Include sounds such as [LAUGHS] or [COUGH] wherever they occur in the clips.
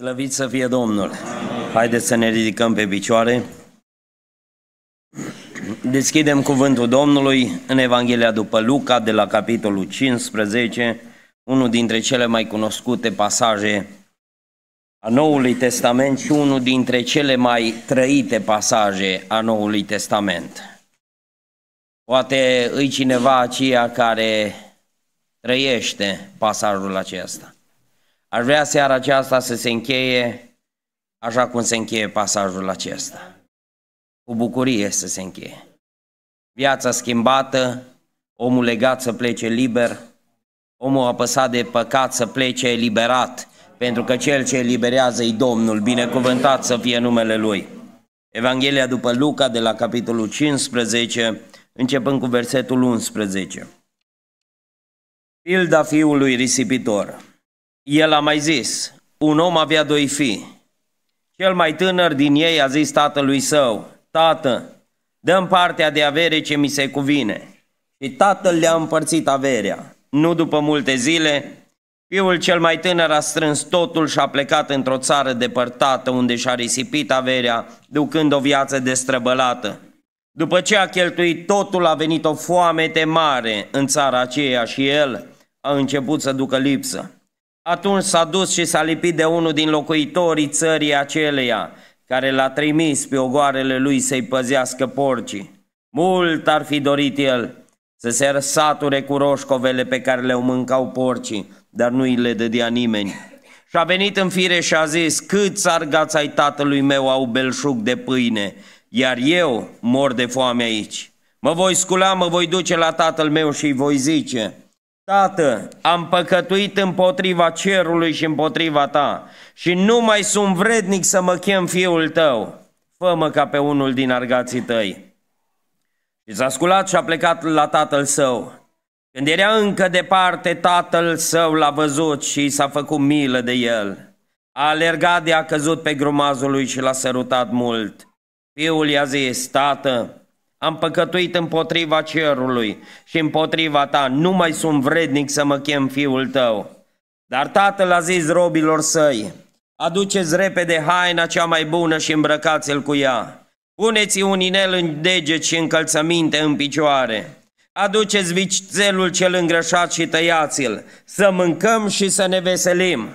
Slăvit să fie Domnul! Haideți să ne ridicăm pe picioare. Deschidem cuvântul Domnului în Evanghelia după Luca, de la capitolul 15, unul dintre cele mai cunoscute pasaje a Noului Testament și unul dintre cele mai trăite pasaje a Noului Testament. Poate îi cineva aceea care trăiește pasajul acesta. Aș vrea seara aceasta să se încheie așa cum se încheie pasajul acesta. Cu bucurie să se încheie. Viața schimbată, omul legat să plece liber, omul apăsat de păcat să plece eliberat, pentru că cel ce eliberează e Domnul, binecuvântat să fie numele Lui. Evanghelia după Luca de la capitolul 15, începând cu versetul 11. Pilda fiului risipitor. El a mai zis, un om avea doi fii. Cel mai tânăr din ei a zis tatălui său, Tată, dăm partea de avere ce mi se cuvine. Și tatăl le-a împărțit averea. Nu după multe zile, fiul cel mai tânăr a strâns totul și a plecat într-o țară depărtată unde și-a risipit averea, ducând o viață destrăbălată. După ce a cheltuit totul, a venit o foamete mare în țara aceea și el a început să ducă lipsă. Atunci s-a dus și s-a lipit de unul din locuitorii țării aceleia, care l-a trimis pe ogoarele lui să-i păzească porcii. Mult ar fi dorit el să se răsature cu roșcovele pe care le-au mâncau porcii, dar nu îi le dădea nimeni. Și a venit în fire și a zis, cât sargați ai tatălui meu au belșug de pâine, iar eu mor de foame aici. Mă voi scula, mă voi duce la tatăl meu și îi voi zice, Tată, am păcătuit împotriva cerului și împotriva ta și nu mai sunt vrednic să mă chem fiul tău. Fă-mă ca pe unul din argații tăi. Și s-a sculat și a plecat la tatăl său. Când era încă departe, tatăl său l-a văzut și s-a făcut milă de el. A alergat de a căzut pe grumazul lui și l-a sărutat mult. Fiul i-a zis, tată, am păcătuit împotriva cerului și împotriva ta. Nu mai sunt vrednic să mă chem fiul tău. Dar tatăl a zis robilor săi, aduceți repede haina cea mai bună și îmbrăcați-l cu ea. Puneți un inel în deget și încălțăminte în picioare. Aduceți vițelul cel îngrășat și tăiați-l, să mâncăm și să ne veselim,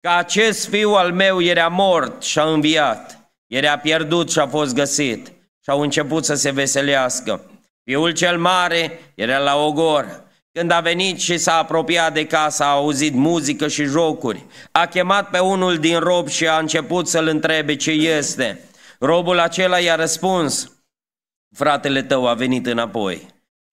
că acest fiu al meu era mort și a înviat, era pierdut și a fost găsit și au început să se veselească. Fiul cel mare era la ogor. Când a venit și s-a apropiat de casă, a auzit muzică și jocuri. A chemat pe unul din rob și a început să-l întrebe ce este. Robul acela i-a răspuns, fratele tău a venit înapoi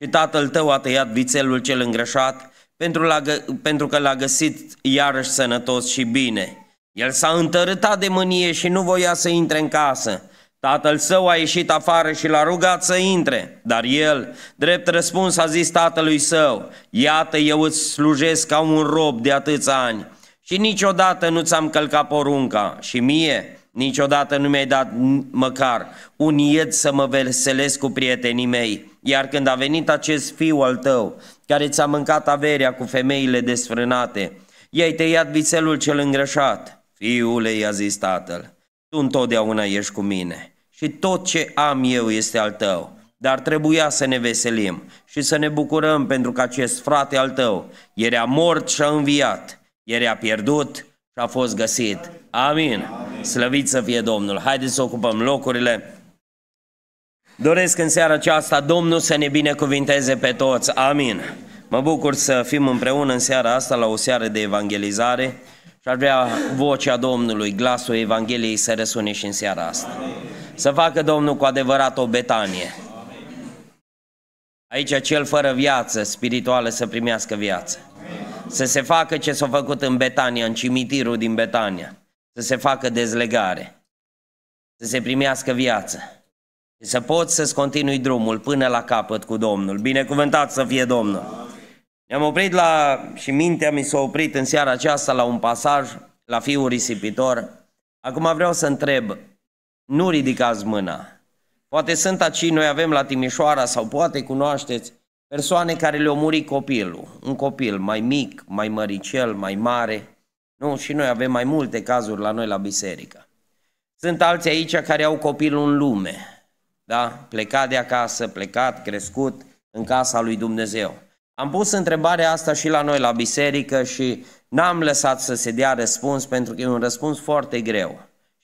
și tatăl tău a tăiat vițelul cel îngrășat pentru, la, pentru că l-a găsit iarăși sănătos și bine. El s-a întărâtat de mânie și nu voia să intre în casă. Tatăl său a ieșit afară și l-a rugat să intre, dar el, drept răspuns, a zis tatălui său, iată eu îți slujesc ca un rob de atâți ani și niciodată nu ți-am călcat porunca și mie niciodată nu mi-ai dat măcar un ied să mă veselesc cu prietenii mei. Iar când a venit acest fiu al tău, care ți-a mâncat averea cu femeile desfrânate, i-ai tăiat vițelul cel îngrășat. Fiule, i-a zis tatăl, tu întotdeauna ești cu mine și tot ce am eu este al tău. Dar trebuia să ne veselim și să ne bucurăm pentru că acest frate al tău era mort și a înviat, era pierdut și a fost găsit. Amin. Amin. Slăvit să fie Domnul. Haideți să ocupăm locurile. Doresc în seara aceasta Domnul să ne binecuvinteze pe toți. Amin. Mă bucur să fim împreună în seara asta la o seară de evangelizare. Și ar vrea vocea Domnului, glasul Evangheliei să răsune și în seara asta. Să facă Domnul cu adevărat o betanie. Aici cel fără viață spirituală să primească viață. Să se facă ce s-a făcut în Betania, în cimitirul din Betania. Să se facă dezlegare. Să se primească viață. Să poți să-ți continui drumul până la capăt cu Domnul. Binecuvântat să fie Domnul! Ne-am oprit la, și mintea mi s-a oprit în seara aceasta la un pasaj, la fiul risipitor. Acum vreau să întreb, nu ridicați mâna. Poate sunt aici, noi avem la Timișoara sau poate cunoașteți persoane care le-au murit copilul, un copil mai mic, mai măricel, mai mare. Nu, și noi avem mai multe cazuri la noi la biserică. Sunt alții aici care au copilul în lume, da? plecat de acasă, plecat, crescut în casa lui Dumnezeu. Am pus întrebarea asta și la noi la biserică și n-am lăsat să se dea răspuns pentru că e un răspuns foarte greu.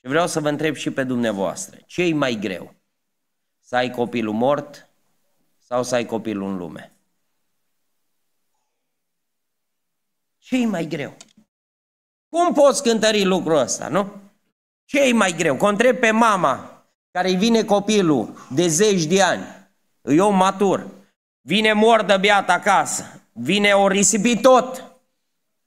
Și vreau să vă întreb și pe dumneavoastră, ce e mai greu? Să ai copilul mort sau să ai copilul în lume? ce e mai greu? Cum poți cântări lucrul ăsta, nu? ce e mai greu? Că întreb pe mama care îi vine copilul de zeci de ani, eu matur, Vine mordă beat acasă, vine o risipi tot,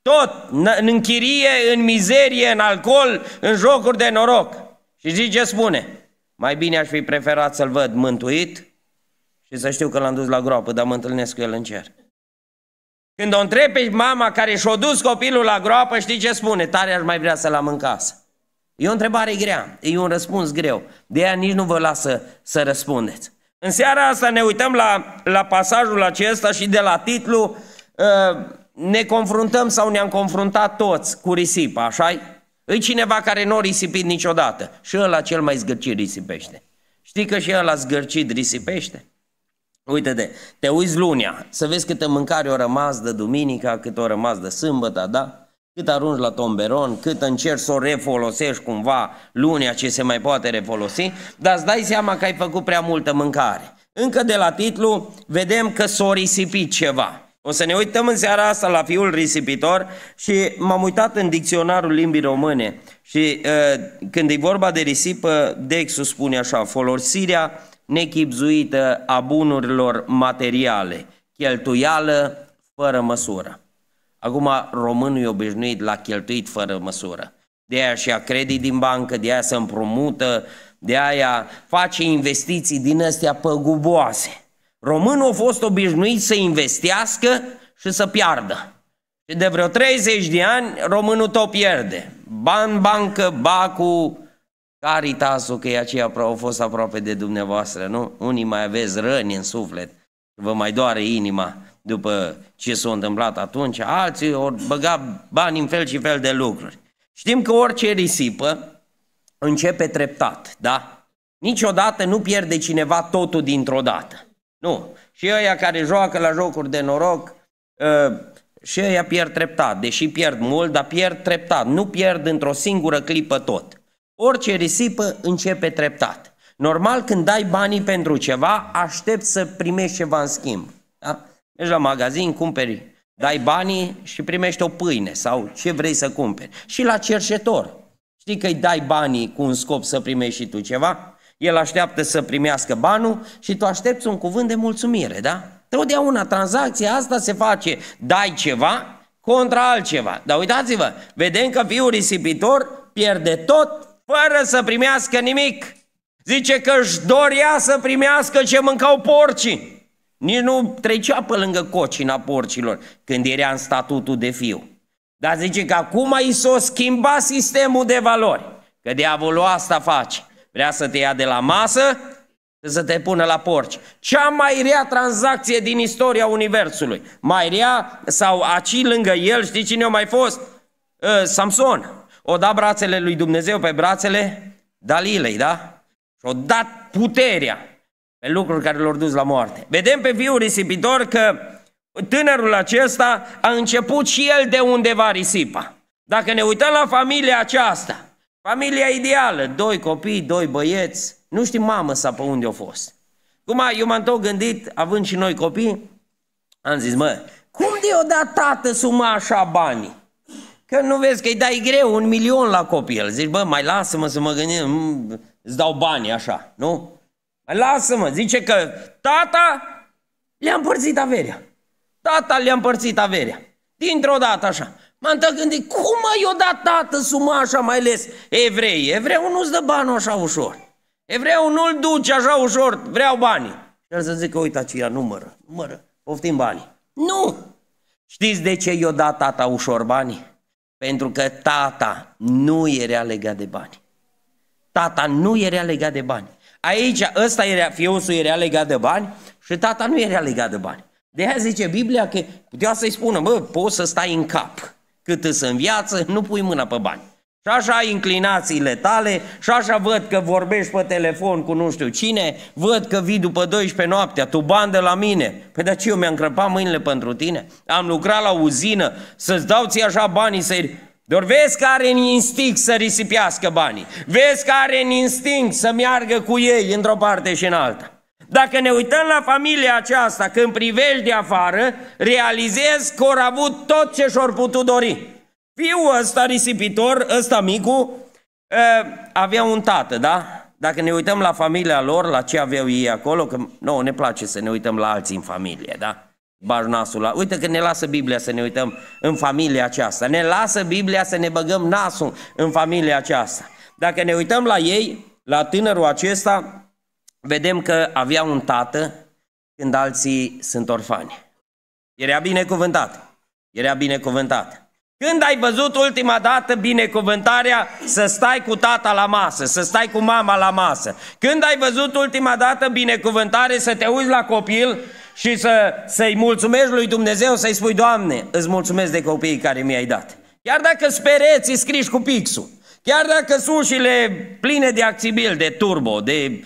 tot, în închirie, în mizerie, în alcool, în jocuri de noroc. Și zice ce spune? Mai bine aș fi preferat să-l văd mântuit și să știu că l-am dus la groapă, dar mă întâlnesc cu el în cer. Când o întreb mama care și-a dus copilul la groapă, știi ce spune? Tare aș mai vrea să-l am în casă. E o întrebare grea, e un răspuns greu. De aia nici nu vă lasă să răspundeți. În seara asta ne uităm la, la pasajul acesta și de la titlu ă, ne confruntăm sau ne-am confruntat toți cu risipa, așa -i? E cineva care nu a risipit niciodată și ăla cel mai zgârcit risipește. Știi că și ăla zgârcit risipește? uite de, te uiți lunea, să vezi câtă mâncare o rămas de duminica, cât o rămas de sâmbătă, da? Cât arunci la tomberon, cât încerci să o refolosești cumva lunea ce se mai poate refolosi, dar îți dai seama că ai făcut prea multă mâncare. Încă de la titlu vedem că s-a risipit ceva. O să ne uităm în seara asta la fiul risipitor și m-am uitat în dicționarul limbii române și uh, când e vorba de risipă, Dexul spune așa, folosirea nechipzuită a bunurilor materiale, cheltuială fără măsură. Acum românul e obișnuit la cheltuit fără măsură. De aia și a credit din bancă, de aia se împrumută, de aia face investiții din astea păguboase. Românul a fost obișnuit să investească și să piardă. Și de vreo 30 de ani românul tot pierde. Ban, bancă, bacu, caritasul, că e aceea au fost aproape de dumneavoastră, nu? Unii mai aveți răni în suflet, vă mai doare inima după ce s-a întâmplat atunci, alții au băga bani în fel și fel de lucruri. Știm că orice risipă începe treptat, da? Niciodată nu pierde cineva totul dintr-o dată. Nu. Și ăia care joacă la jocuri de noroc, ă, și ăia pierd treptat. Deși pierd mult, dar pierd treptat. Nu pierd într-o singură clipă tot. Orice risipă începe treptat. Normal, când dai banii pentru ceva, aștept să primești ceva în schimb. Da? Mergi la magazin, cumperi, dai banii și primești o pâine sau ce vrei să cumperi. Și la cercetor. Știi că îi dai banii cu un scop să primești și tu ceva? El așteaptă să primească banul și tu aștepți un cuvânt de mulțumire, da? Totdeauna tranzacția asta se face, dai ceva contra altceva. Dar uitați-vă, vedem că fiul risipitor pierde tot fără să primească nimic. Zice că își dorea să primească ce mâncau porcii. Nici nu trecea pe lângă cocina porcilor când era în statutul de fiu. Dar zice că acum i s a schimba sistemul de valori. Că diavolul asta face. Vrea să te ia de la masă, să te pună la porci. Cea mai rea tranzacție din istoria Universului. Mai rea sau aci lângă el, știi cine a mai fost? Ă, Samson. O da brațele lui Dumnezeu pe brațele Dalilei, da? Și-o dat puterea pe lucruri care l-au dus la moarte. Vedem pe viul risipitor că tânărul acesta a început și el de undeva risipa. Dacă ne uităm la familia aceasta, familia ideală, doi copii, doi băieți, nu știm mamă sa pe unde a fost. Cum eu m-am tot gândit, având și noi copii, am zis, mă, cum de-o dat tată suma așa banii? Că nu vezi că-i dai greu un milion la copil. Zici, bă, mai lasă-mă să mă gândesc, îți dau bani așa, nu? Lasă-mă, zice că tata le-a împărțit averea. Tata le-a împărțit averea. Dintr-o dată așa. M-am gândit, cum mai o dat tată suma așa, mai ales evrei? Evreul nu-ți dă banul așa ușor. Evreul nu-l duce așa ușor, vreau banii. Și el să că uite, aceea numără, numără, poftim banii. Nu! Știți de ce i-o dat tata ușor banii? Pentru că tata nu era legat de bani. Tata nu era legat de bani. Aici ăsta era, fiosul era legat de bani și tata nu era legat de bani. De aia zice Biblia că putea să-i spună, bă, poți să stai în cap. Cât îți în viață, nu pui mâna pe bani. Și așa ai inclinațiile tale, și așa văd că vorbești pe telefon cu nu știu cine, văd că vii după 12 noaptea, tu bani de la mine. Păi de ce eu mi-am crăpat mâinile pentru tine? Am lucrat la uzină, să-ți dau ție așa banii să-i... Doar vezi că are în instinct să risipească banii, vezi că are în instinct să meargă cu ei într-o parte și în alta. Dacă ne uităm la familia aceasta când privești de afară, realizezi că au avut tot ce și au putut dori. Fiul ăsta risipitor, ăsta micu, ă, avea un tată, da? Dacă ne uităm la familia lor, la ce aveau ei acolo, că nouă ne place să ne uităm la alții în familie, da? nasul la... Uite că ne lasă Biblia să ne uităm în familia aceasta. Ne lasă Biblia să ne băgăm nasul în familia aceasta. Dacă ne uităm la ei, la tânărul acesta, vedem că avea un tată când alții sunt orfani. Era binecuvântat. Era binecuvântat. Când ai văzut ultima dată binecuvântarea să stai cu tata la masă, să stai cu mama la masă? Când ai văzut ultima dată binecuvântare să te uiți la copil și să, să-i mulțumești lui Dumnezeu, să-i spui, Doamne, îți mulțumesc de copiii care mi-ai dat. Chiar dacă spereți, scriși cu pixul. Chiar dacă sușile pline de acțibil, de turbo, de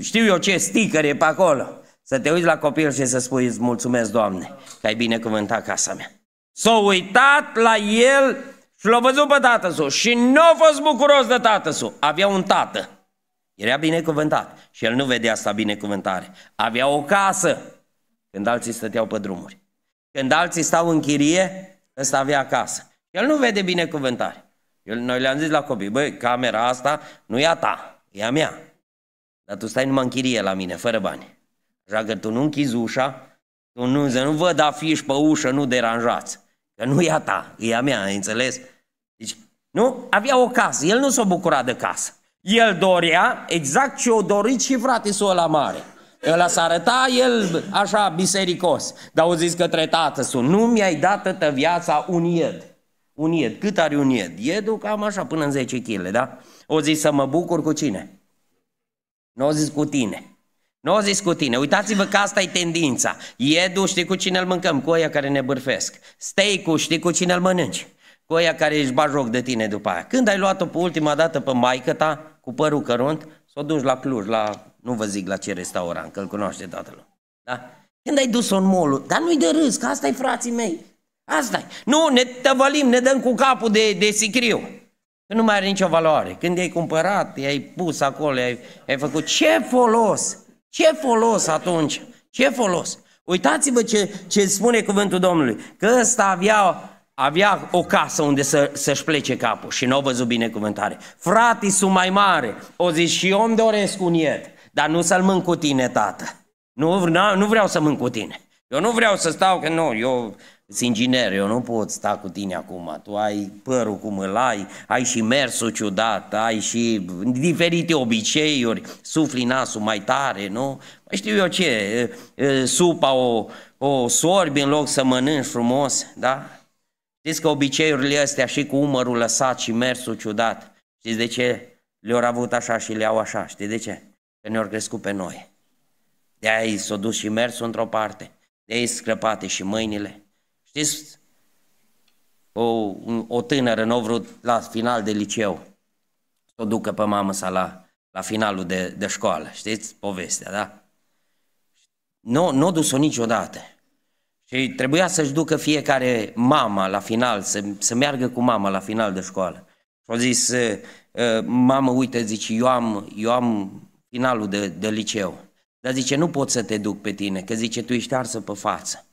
știu eu ce sticăre pe acolo, să te uiți la copil și să spui îți mulțumesc, Doamne, că ai binecuvântat casa mea. S-a uitat la el și l-a văzut pe tată său și nu a fost bucuros de tată său. Avea un tată. Era binecuvântat și el nu vedea asta binecuvântare. Avea o casă când alții stăteau pe drumuri. Când alții stau în chirie, ăsta avea acasă. El nu vede binecuvântare. El, noi le-am zis la copii, băi, camera asta nu e a ta, e a mea. Dar tu stai numai în chirie la mine, fără bani. Așa că tu nu închizi ușa, tu nu, să nu văd afiș pe ușă, nu deranjați. Că nu e a ta, e a mea, ai înțeles? Deci, nu? Avea o casă, el nu s-a bucurat de casă. El dorea exact ce o dorit și frate la mare. Ăla s-a arătat el așa bisericos, dar au zis către tată sunt. nu mi-ai dat tătă viața un ied. Un ied, cât are un ied? Iedul cam așa până în 10 kg, da? O zis să mă bucur cu cine? Nu o zis cu tine. Nu o zis cu tine. Uitați-vă că asta e tendința. Iedul știi cu cine îl mâncăm? Cu oia care ne bârfesc. Steak-ul știi cu cine îl mănânci? Cu oia care își bat joc de tine după aia. Când ai luat-o pe ultima dată pe maică ta, cu părul cărunt, să o duci la Cluj, la nu vă zic la ce restaurant, că îl cunoaște toată lumea. Da? Când ai dus-o în mall dar nu-i de râs, că asta i frații mei. asta -i. Nu, ne tăvălim, ne dăm cu capul de, de sicriu. Că nu mai are nicio valoare. Când i-ai cumpărat, i-ai pus acolo, i-ai, i-ai făcut. Ce folos? Ce folos atunci? Ce folos? Uitați-vă ce, ce spune cuvântul Domnului. Că ăsta avea, avea o casă unde să, să-și plece capul și nu o văzut binecuvântare. Fratii sunt mai mare. O zis și eu îmi doresc un iet dar nu să-l mânc cu tine, tată. Nu, nu, nu vreau să mânc cu tine. Eu nu vreau să stau, că nu, eu sunt inginer, eu nu pot sta cu tine acum. Tu ai părul cum îl ai, ai și mersul ciudat, ai și diferite obiceiuri, sufli nasul mai tare, nu? Mai păi știu eu ce, supa o, o sorbi în loc să mănânci frumos, da? Știți că obiceiurile astea și cu umărul lăsat și mersul ciudat, știți de ce le-au avut așa și le-au așa, știți de ce? că ne-au crescut pe noi. De aia s-au dus și mers într-o parte, de aia scrăpate și mâinile. Știți, o, o tânără nu a vrut la final de liceu să o ducă pe mamă sa la, la finalul de, de școală. Știți povestea, da? Nu, nu a dus-o niciodată. Și trebuia să-și ducă fiecare mama la final, să, să meargă cu mama la final de școală. Și a zis, eh, eh, mamă, uite, zici, eu am, eu am finalul de, de liceu. Dar zice, nu pot să te duc pe tine, că zice, tu ești arsă pe față.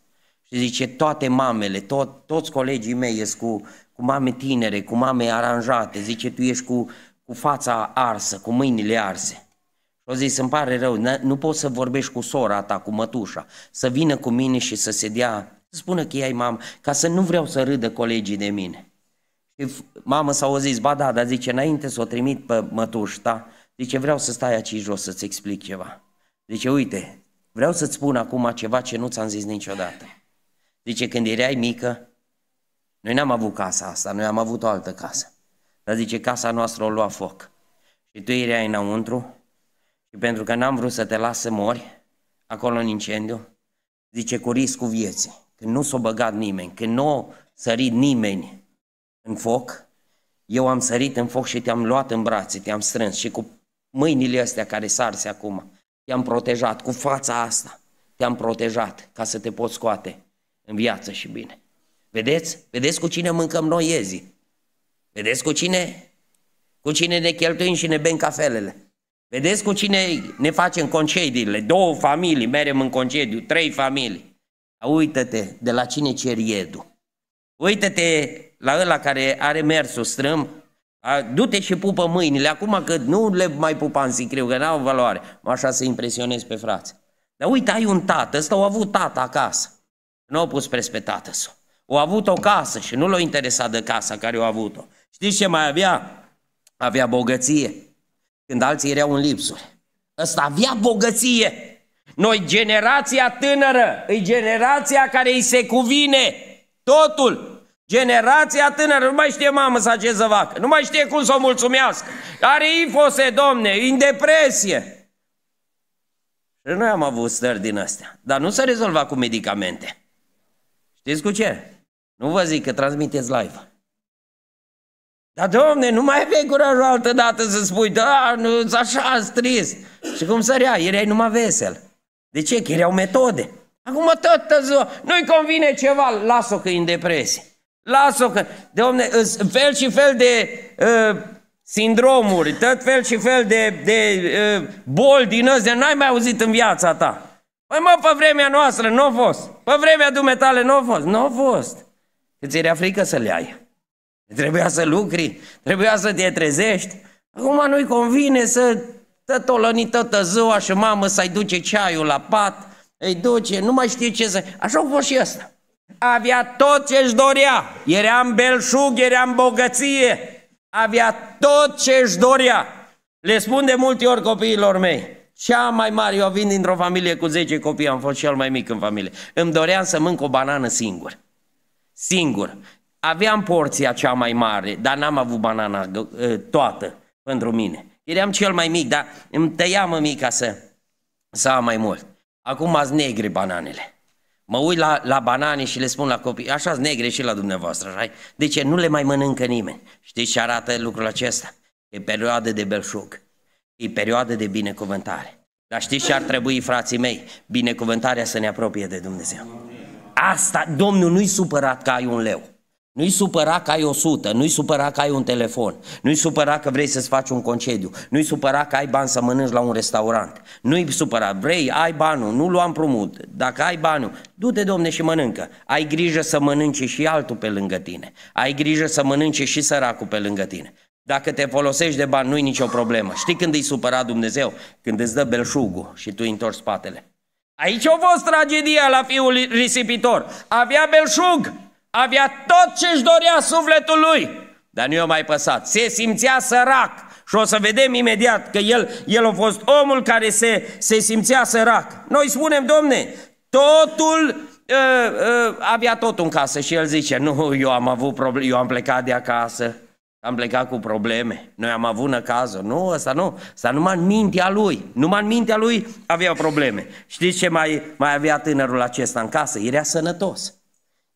Și zice, toate mamele, tot, toți colegii mei ies cu, cu mame tinere, cu mame aranjate. Zice, tu ești cu, cu fața arsă, cu mâinile arse. Și au zis, îmi pare rău, nu poți să vorbești cu sora ta, cu mătușa, să vină cu mine și să se dea, să spună că ai mamă, ca să nu vreau să râdă colegii de mine. Și mamă s-a auzit, ba da, dar zice, înainte să o trimit pe mătușta, Zice, vreau să stai aici jos să-ți explic ceva. Zice, uite, vreau să-ți spun acum ceva ce nu ți-am zis niciodată. Zice, când erai mică, noi n-am avut casa asta, noi am avut o altă casă. Dar zice, casa noastră o lua foc. Și tu erai înăuntru și pentru că n-am vrut să te las să mori acolo în incendiu, zice, cu riscul vieții, când nu s-a băgat nimeni, când nu a sărit nimeni în foc, eu am sărit în foc și te-am luat în brațe, te-am strâns și cu mâinile astea care sarse acum, te-am protejat, cu fața asta te-am protejat ca să te poți scoate în viață și bine. Vedeți? Vedeți cu cine mâncăm noi iezi? Vedeți cu cine? Cu cine ne cheltuim și ne bem cafelele? Vedeți cu cine ne facem concediile? Două familii merem în concediu, trei familii. Uită-te de la cine ceri iedul. Uită-te la ăla care are mersul strâmb a, du-te și pupă mâinile acum că nu le mai pupa în sicriu, că n-au valoare. Așa să impresionez pe frați. Dar uite, ai un tată, ăsta a avut tată acasă. Nu au pus pe tată său. O avut o casă și nu l-a interesat de casa care o a avut-o. Știți ce mai avea? Avea bogăție. Când alții erau în lipsuri. Ăsta avea bogăție. Noi, generația tânără, e generația care îi se cuvine totul. Generația tânără nu mai știe mamă să ce să facă, nu mai știe cum să o mulțumească. Are infose, domne, în depresie. Și noi am avut stări din astea, dar nu s-a rezolvat cu medicamente. Știți cu ce? Nu vă zic că transmiteți live. Dar, domne, nu mai curaj curajul altă dată să spui, da, nu, așa, stris. Și cum sărea, erai numai vesel. De ce? Că erau metode. Acum tot ziua, nu-i convine ceva, las-o că e în depresie. Lasă o că, omne, fel și fel de uh, sindromuri, tot fel și fel de, de uh, boli din ăstea, n-ai mai auzit în viața ta. Păi mă, pe vremea noastră nu a fost. Pe vremea dumetale nu a fost. Nu a fost. Îți era frică să le ai. Trebuia să lucri, trebuia să te trezești. Acum nu-i convine să tătolăni toată ziua și mamă să-i duce ceaiul la pat, îi duce, nu mai știe ce să... Așa a fost și ăsta avea tot ce își dorea. Era în belșug, era în bogăție, avea tot ce își dorea. Le spun de multe ori copiilor mei, cea mai mare, eu vin dintr-o familie cu 10 copii, am fost cel mai mic în familie. Îmi doream să mânc o banană singur. Singur. Aveam porția cea mai mare, dar n-am avut banana ă, toată pentru mine. Eram cel mai mic, dar îmi tăiam mica să, să am mai mult. Acum azi negri bananele. Mă uit la, la banane și le spun la copii, așa negre și la dumneavoastră, așa De ce? Nu le mai mănâncă nimeni. Știți ce arată lucrul acesta? E perioadă de belșug. E perioadă de binecuvântare. Dar știți ce ar trebui, frații mei? Binecuvântarea să ne apropie de Dumnezeu. Asta, Domnul nu-i supărat că ai un leu. Nu-i supăra că ai 100, nu-i supăra că ai un telefon, nu-i supăra că vrei să-ți faci un concediu, nu-i supăra că ai bani să mănânci la un restaurant, nu-i supăra, vrei, ai banul, nu l-am promut. dacă ai banul, du-te, domne, și mănâncă. Ai grijă să mănânce și altul pe lângă tine, ai grijă să mănânce și săracul pe lângă tine. Dacă te folosești de bani, nu-i nicio problemă. Știi când îi supăra Dumnezeu? Când îți dă belșugul și tu îi întorci spatele. Aici a fost tragedia la fiul risipitor. Avea belșug, avea tot ce își dorea sufletul lui, dar nu i-a mai păsat. Se simțea sărac și o să vedem imediat că el, el a fost omul care se, se simțea sărac. Noi spunem, domne, totul ă, ă, avea tot în casă și el zice, nu, eu am avut probleme, eu am plecat de acasă, am plecat cu probleme, noi am avut năcază. Nu, ăsta nu, ăsta numai în mintea lui, numai în mintea lui avea probleme. Știți ce mai, mai avea tânărul acesta în casă? Era sănătos.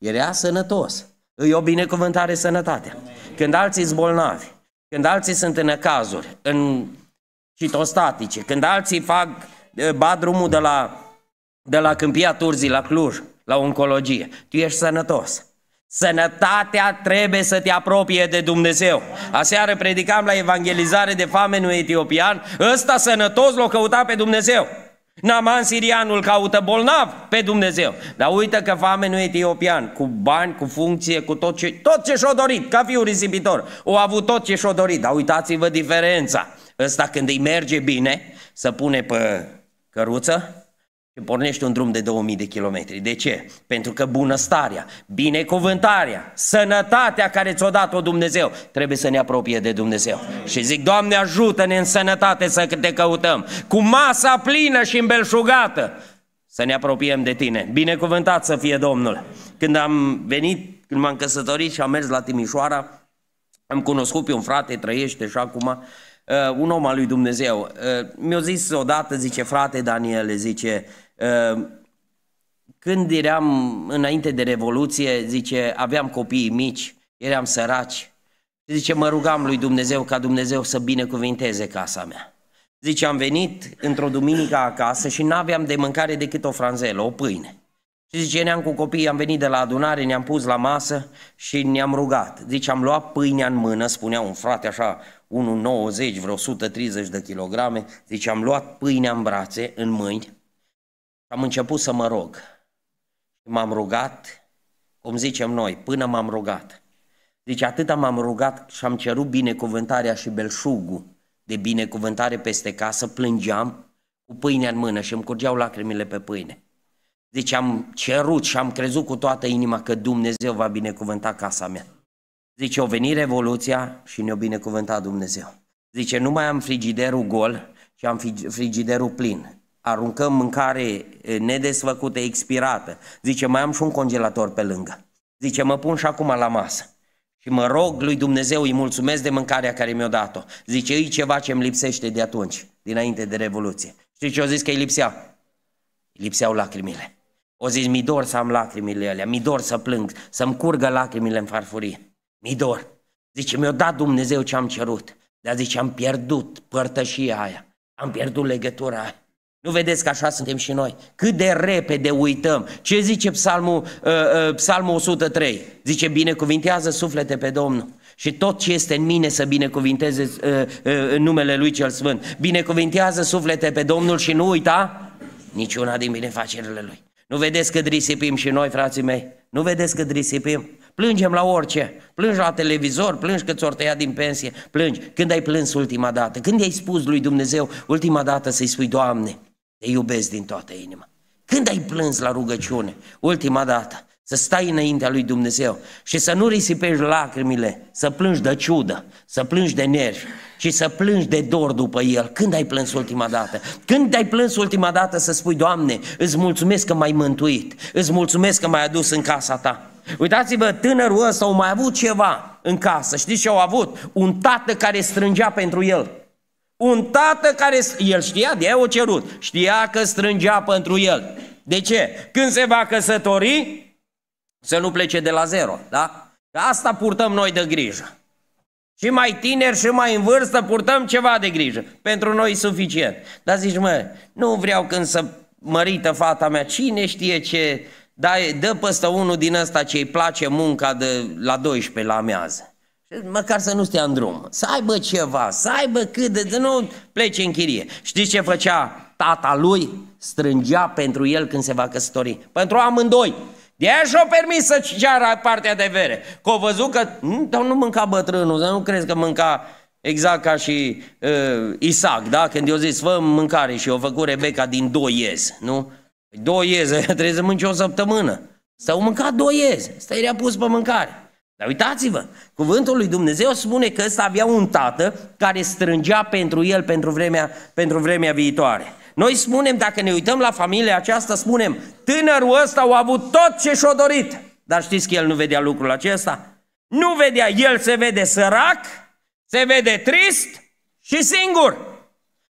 Era sănătos. Îi o binecuvântare sănătatea. Când alții sunt bolnavi, când alții sunt în cazuri, în citostatice, când alții fac, eh, bat drumul de la, de la Câmpia Turzii, la Cluj, la oncologie, tu ești sănătos. Sănătatea trebuie să te apropie de Dumnezeu. Aseară predicam la evangelizare de famenul etiopian, ăsta sănătos l-o căuta pe Dumnezeu. Naman sirianul caută bolnav pe Dumnezeu. Dar uită că famenul etiopian, cu bani, cu funcție, cu tot ce, tot ce și-o dorit, ca fiul risipitor, o a avut tot ce și-o dorit. Dar uitați-vă diferența. Ăsta când îi merge bine, să pune pe căruță, pornești un drum de 2000 de kilometri. De ce? Pentru că bunăstarea, binecuvântarea, sănătatea care ți-o dat-o Dumnezeu, trebuie să ne apropie de Dumnezeu. Și zic, Doamne, ajută-ne în sănătate să te căutăm, cu masa plină și îmbelșugată, să ne apropiem de Tine. Binecuvântat să fie Domnul! Când am venit, când m-am căsătorit și am mers la Timișoara, am cunoscut pe un frate, trăiește și acum, uh, un om al lui Dumnezeu. Uh, mi-a zis odată, zice, frate Daniel, zice, Ehm, când eram înainte de Revoluție, zice, aveam copiii mici, eram săraci. Zice, mă rugam lui Dumnezeu ca Dumnezeu să binecuvinteze casa mea. Zice, am venit într-o duminică acasă și nu aveam de mâncare decât o franzelă, o pâine. Și zice, ne-am cu copiii, am venit de la adunare, ne-am pus la masă și ne-am rugat. Zice, am luat pâinea în mână, spunea un frate așa, 1,90, vreo 130 de kilograme. Zice, am luat pâinea în brațe, în mâini am început să mă rog. M-am rugat, cum zicem noi, până m-am rugat. Deci atât m-am rugat și am cerut binecuvântarea și belșugul de binecuvântare peste casă, plângeam cu pâinea în mână și îmi curgeau lacrimile pe pâine. Deci am cerut și am crezut cu toată inima că Dumnezeu va binecuvânta casa mea. Zice, o venit Revoluția și ne-o binecuvântat Dumnezeu. Zice, nu mai am frigiderul gol, ci am frigiderul plin aruncăm mâncare nedesfăcută, expirată. Zice, mai am și un congelator pe lângă. Zice, mă pun și acum la masă. Și mă rog lui Dumnezeu, îi mulțumesc de mâncarea care mi-o dat-o. Zice, e ceva ce îmi lipsește de atunci, dinainte de Revoluție. Știi ce au zis că îi lipsea? Îi lipseau lacrimile. O zis, mi dor să am lacrimile alea, mi dor să plâng, să-mi curgă lacrimile în farfurie. Mi dor. Zice, mi-a dat Dumnezeu ce am cerut. Dar zice, am pierdut părtășia aia, am pierdut legătura aia. Nu vedeți că așa suntem și noi? Cât de repede uităm. Ce zice psalmul, uh, uh, psalmul 103? Zice, binecuvintează suflete pe Domnul. Și tot ce este în mine să binecuvinteze uh, uh, în numele Lui Cel Sfânt. Binecuvintează suflete pe Domnul și nu uita niciuna din binefacerile Lui. Nu vedeți că risipim și noi, frații mei? Nu vedeți că risipim? Plângem la orice. Plângi la televizor, plângi că ți-or tăia din pensie, plângi. Când ai plâns ultima dată? Când i-ai spus lui Dumnezeu ultima dată să-i spui, Doamne, te iubesc din toată inima. Când ai plâns la rugăciune, ultima dată, să stai înaintea lui Dumnezeu și să nu risipești lacrimile, să plângi de ciudă, să plângi de nervi și să plângi de dor după El. Când ai plâns ultima dată? Când ai plâns ultima dată să spui, Doamne, îți mulțumesc că m-ai mântuit, îți mulțumesc că m-ai adus în casa Ta. Uitați-vă, tânărul ăsta a mai avut ceva în casă. Știți ce au avut? Un tată care strângea pentru el. Un tată care, el știa, de o cerut, știa că strângea pentru el. De ce? Când se va căsători, să nu plece de la zero, da? Că asta purtăm noi de grijă. Și mai tineri și mai în vârstă purtăm ceva de grijă. Pentru noi e suficient. Dar zici, mă, nu vreau când să mărită fata mea, cine știe ce... Dar dă păstă unul din ăsta ce îi place munca de la 12 la amiază. Măcar să nu stea în drum, să aibă ceva, să aibă cât de, de nu plece în chirie. Știți ce făcea tata lui? Strângea pentru el când se va căsători. Pentru amândoi. De aia și-o permis să ceară partea de vere. Că o văzut că, mm, dar nu mânca bătrânul, dar nu crezi că mânca exact ca și uh, Isaac, da? Când i o zis, fă mâncare și o făcut Rebecca din doi iezi, nu? Păi doi iezi, [LAUGHS] trebuie să mânci o săptămână. Să au mâncat doi iezi, Stai i-a pus pe mâncare. Dar uitați-vă, cuvântul lui Dumnezeu spune că ăsta avea un tată care strângea pentru el pentru vremea, pentru vremea viitoare. Noi spunem, dacă ne uităm la familia aceasta, spunem, tânărul ăsta a avut tot ce și-a dorit. Dar știți că el nu vedea lucrul acesta? Nu vedea, el se vede sărac, se vede trist și singur.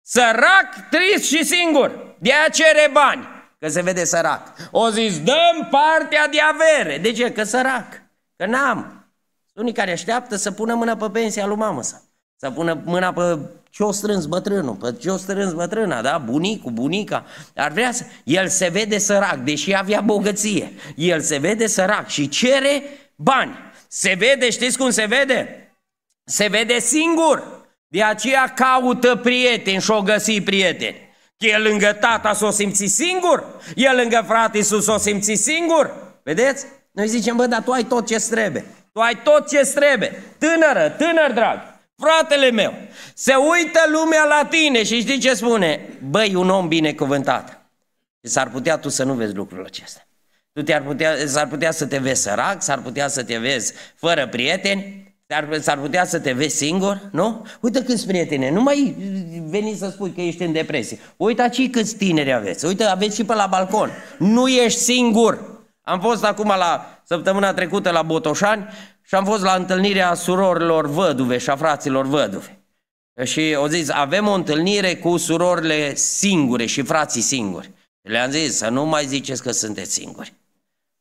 Sărac, trist și singur. De aia cere bani, că se vede sărac. O zis, dăm partea de avere. De ce? Că sărac. Că n-am. Unii care așteaptă să pună mâna pe pensia lui mamă sa. Să pună mâna pe ce o strâns bătrânul, pe ce o strâns bătrâna, da? Bunicul, bunica. Ar vrea să... El se vede sărac, deși avea bogăție. El se vede sărac și cere bani. Se vede, știți cum se vede? Se vede singur. De aceea caută prieteni și o găsi prieteni. El lângă tata s-o simți singur, el lângă frate Iisus s-o simți singur. Vedeți? Noi zicem, bă, dar tu ai tot ce trebuie. Tu ai tot ce trebuie. Tânără, tânăr drag, fratele meu, se uită lumea la tine și știi ce spune? Băi, un om binecuvântat. S-ar putea tu să nu vezi lucrul acesta. Tu te-ar putea, s-ar putea să te vezi sărac, s-ar putea să te vezi fără prieteni, s-ar, putea să te vezi singur, nu? Uite câți prietene, nu mai veni să spui că ești în depresie. aici câți tineri aveți, uite, aveți și pe la balcon. Nu ești singur, am fost acum la săptămâna trecută la Botoșani și am fost la întâlnirea surorilor văduve și a fraților văduve. Și au zis, avem o întâlnire cu surorile singure și frații singuri. Le-am zis, să nu mai ziceți că sunteți singuri.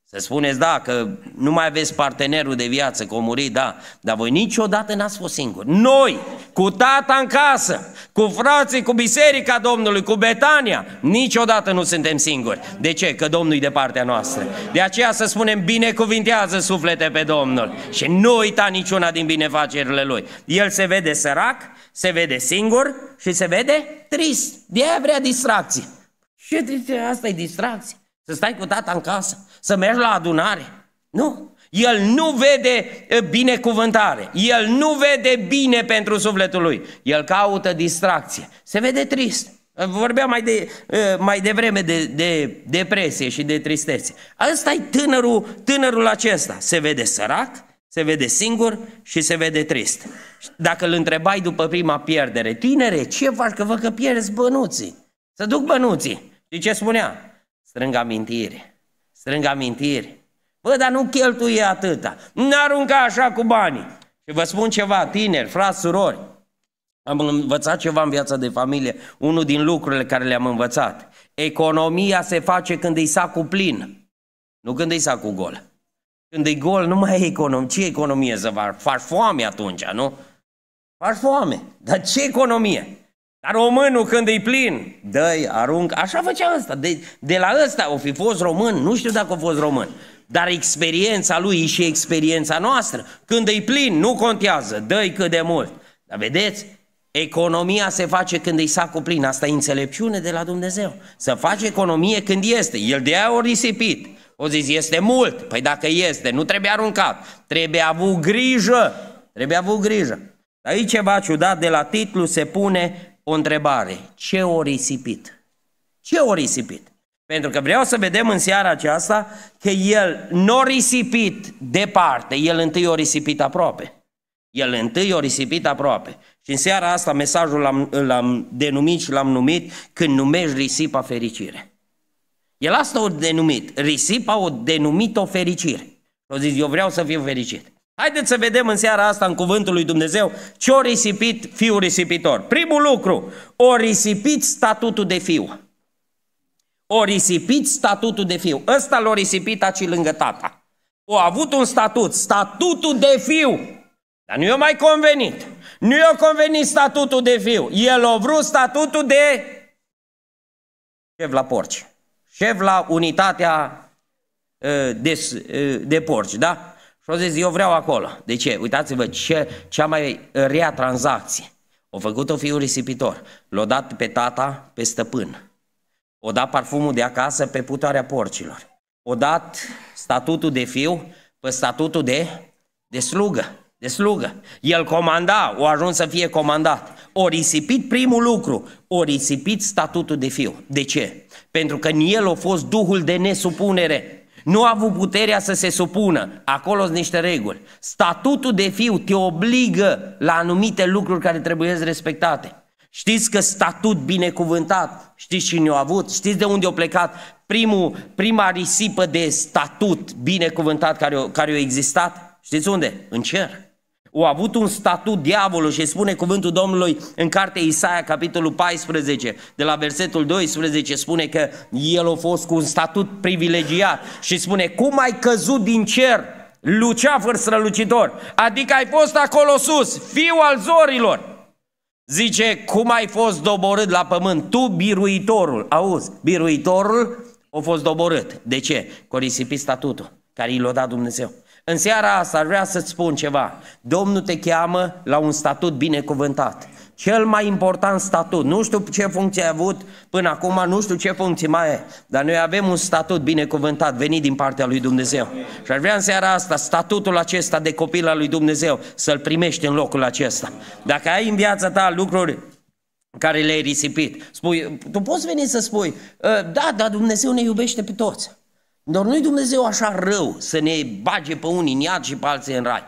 Să spuneți, da, că nu mai aveți partenerul de viață, că muri, da, dar voi niciodată n-ați fost singuri. Noi, cu tata în casă, cu frații, cu biserica Domnului, cu Betania, niciodată nu suntem singuri. De ce? Că Domnul e de partea noastră. De aceea să spunem, binecuvintează suflete pe Domnul și nu uita niciuna din binefacerile Lui. El se vede sărac, se vede singur și se vede trist. De aia vrea distracție. Și asta e distracție. Să stai cu tata în casă, să mergi la adunare. Nu, el nu vede eh, binecuvântare, el nu vede bine pentru sufletul lui, el caută distracție, se vede trist. Vorbeam mai, de, eh, mai devreme de, de depresie și de tristețe. asta e tânărul, tânărul acesta. Se vede sărac, se vede singur și se vede trist. Dacă îl întrebai după prima pierdere, tinere, ce faci că vă că pierzi bănuții? Să duc bănuții. Și ce spunea? strâng amintiri, strâng amintiri. Bă, dar nu cheltuie atâta, nu arunca așa cu banii. Și vă spun ceva, tineri, frați, surori, am învățat ceva în viața de familie, unul din lucrurile care le-am învățat. Economia se face când îi sacul plin, nu când îi sacul gol. Când e gol, nu mai e economie. Ce economie să faci? Faci foame atunci, nu? Faci foame. Dar ce economie? Dar românul când e plin, dă arunc, așa făcea ăsta. De, de la ăsta o fi fost român, nu știu dacă a fost român. Dar experiența lui și experiența noastră, când e plin, nu contează, dă cât de mult. Dar vedeți, economia se face când e sacul plin, asta e înțelepciune de la Dumnezeu. Să faci economie când este, el de aia o risipit. O zis, este mult, păi dacă este, nu trebuie aruncat, trebuie avut grijă, trebuie avut grijă. Aici ceva ciudat de la titlu se pune o întrebare. Ce o risipit? Ce o risipit? Pentru că vreau să vedem în seara aceasta că el nu a risipit departe, el întâi o risipit aproape. El întâi o risipit aproape. Și în seara asta mesajul l-am, l-am denumit și l-am numit când numești risipa fericire. El asta o denumit, risipa o denumit o fericire. Și zis, eu vreau să fiu fericit. Haideți să vedem în seara asta în cuvântul lui Dumnezeu ce o risipit fiul risipitor. Primul lucru, o risipit statutul de fiu. O risipit statutul de fiu. Ăsta l-o risipit aci lângă tata. O avut un statut, statutul de fiu. Dar nu i-a mai convenit. Nu i-a convenit statutul de fiu. El a vrut statutul de șef la porci. Șef la unitatea ă, de, ă, de porci, da? Și au zis, eu vreau acolo. De ce? Uitați-vă ce, cea mai rea tranzacție. O făcut-o fiul risipitor. L-a dat pe tata, pe stăpân. O dat parfumul de acasă pe putoarea porcilor. O dat statutul de fiu pe statutul de, de slugă. De slugă. El comanda, o ajuns să fie comandat. O risipit primul lucru, o risipit statutul de fiu. De ce? Pentru că în el a fost duhul de nesupunere. Nu a avut puterea să se supună. Acolo sunt niște reguli. Statutul de fiu te obligă la anumite lucruri care trebuie respectate. Știți că statut binecuvântat, știți cine a avut, știți de unde a plecat primul, prima risipă de statut binecuvântat care care a existat? Știți unde? În cer au avut un statut diavolul și spune cuvântul Domnului în cartea Isaia, capitolul 14, de la versetul 12, spune că el a fost cu un statut privilegiat și spune, cum ai căzut din cer, luceafăr strălucitor, adică ai fost acolo sus, fiu al zorilor. Zice, cum ai fost doborât la pământ, tu biruitorul, auzi, biruitorul a fost doborât. De ce? Că statutul care i l-a dat Dumnezeu. În seara asta vrea să-ți spun ceva. Domnul te cheamă la un statut binecuvântat. Cel mai important statut. Nu știu ce funcție ai avut până acum, nu știu ce funcție mai e, dar noi avem un statut binecuvântat venit din partea lui Dumnezeu. Și ar vrea în seara asta statutul acesta de copil al lui Dumnezeu să-l primești în locul acesta. Dacă ai în viața ta lucruri care le-ai risipit, spui, tu poți veni să spui, ă, da, dar Dumnezeu ne iubește pe toți. Dar nu-i Dumnezeu așa rău să ne bage pe unii în iad și pe alții în rai.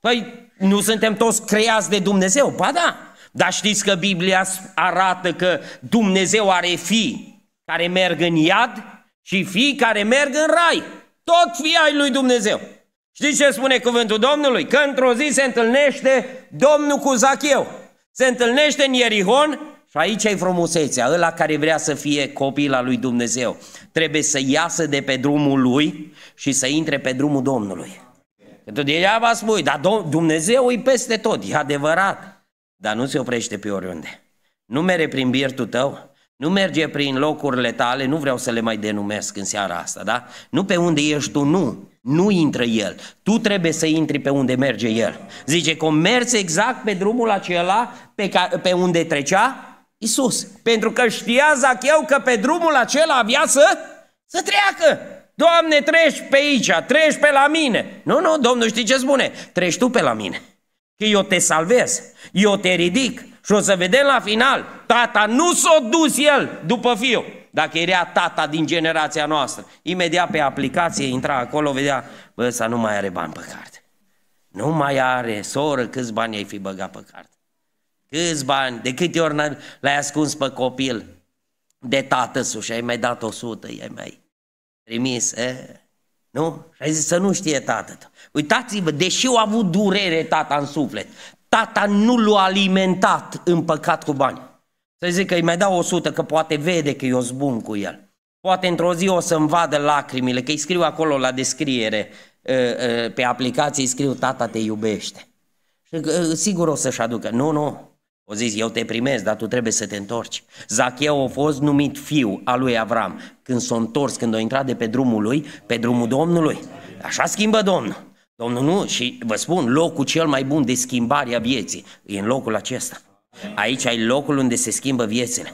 Păi nu suntem toți creați de Dumnezeu? Ba da, dar știți că Biblia arată că Dumnezeu are fi care merg în iad și fi care merg în rai. Tot fii ai lui Dumnezeu. Știți ce spune cuvântul Domnului? Că într-o zi se întâlnește Domnul cu Zacheu. Se întâlnește în Ierihon și aici e frumusețea, ăla care vrea să fie copil al lui Dumnezeu, trebuie să iasă de pe drumul lui și să intre pe drumul Domnului. Că degeaba spui, dar Dumnezeu e peste tot, e adevărat, dar nu se oprește pe oriunde. Nu mere prin birtul tău, nu merge prin locurile tale, nu vreau să le mai denumesc în seara asta, da? Nu pe unde ești tu, nu. Nu intră el. Tu trebuie să intri pe unde merge el. Zice că mergi exact pe drumul acela pe, ca, pe unde trecea Isus, pentru că știa Zacheu că pe drumul acela avea să, să treacă. Doamne, treci pe aici, treci pe la mine. Nu, nu, Domnul știi ce spune? Treci tu pe la mine. Că eu te salvez, eu te ridic și o să vedem la final. Tata nu s-a dus el după fiu. Dacă era tata din generația noastră, imediat pe aplicație intra acolo, vedea, bă, ăsta nu mai are bani pe carte. Nu mai are soră câți bani ai fi băgat pe carte. Câți bani? De câte ori l-ai ascuns pe copil? De tată și ai mai dat 100, i-ai mai trimis, e? Nu? Și ai zis să nu știe tată. Uitați-vă, deși au avut durere tata în suflet, tata nu l-a alimentat în păcat cu bani. Să zic că îi mai dau 100, că poate vede că eu zbun cu el. Poate într-o zi o să-mi vadă lacrimile, că îi scriu acolo la descriere, pe aplicație îi scriu tata te iubește. Și sigur o să-și aducă. Nu, nu, o zis, eu te primesc, dar tu trebuie să te întorci. Zacheu a fost numit fiu al lui Avram. Când s-a întors, când a intrat de pe drumul lui, pe drumul Domnului. Așa schimbă Domnul. Domnul nu, și vă spun, locul cel mai bun de schimbare a vieții e în locul acesta. Aici ai locul unde se schimbă viețile.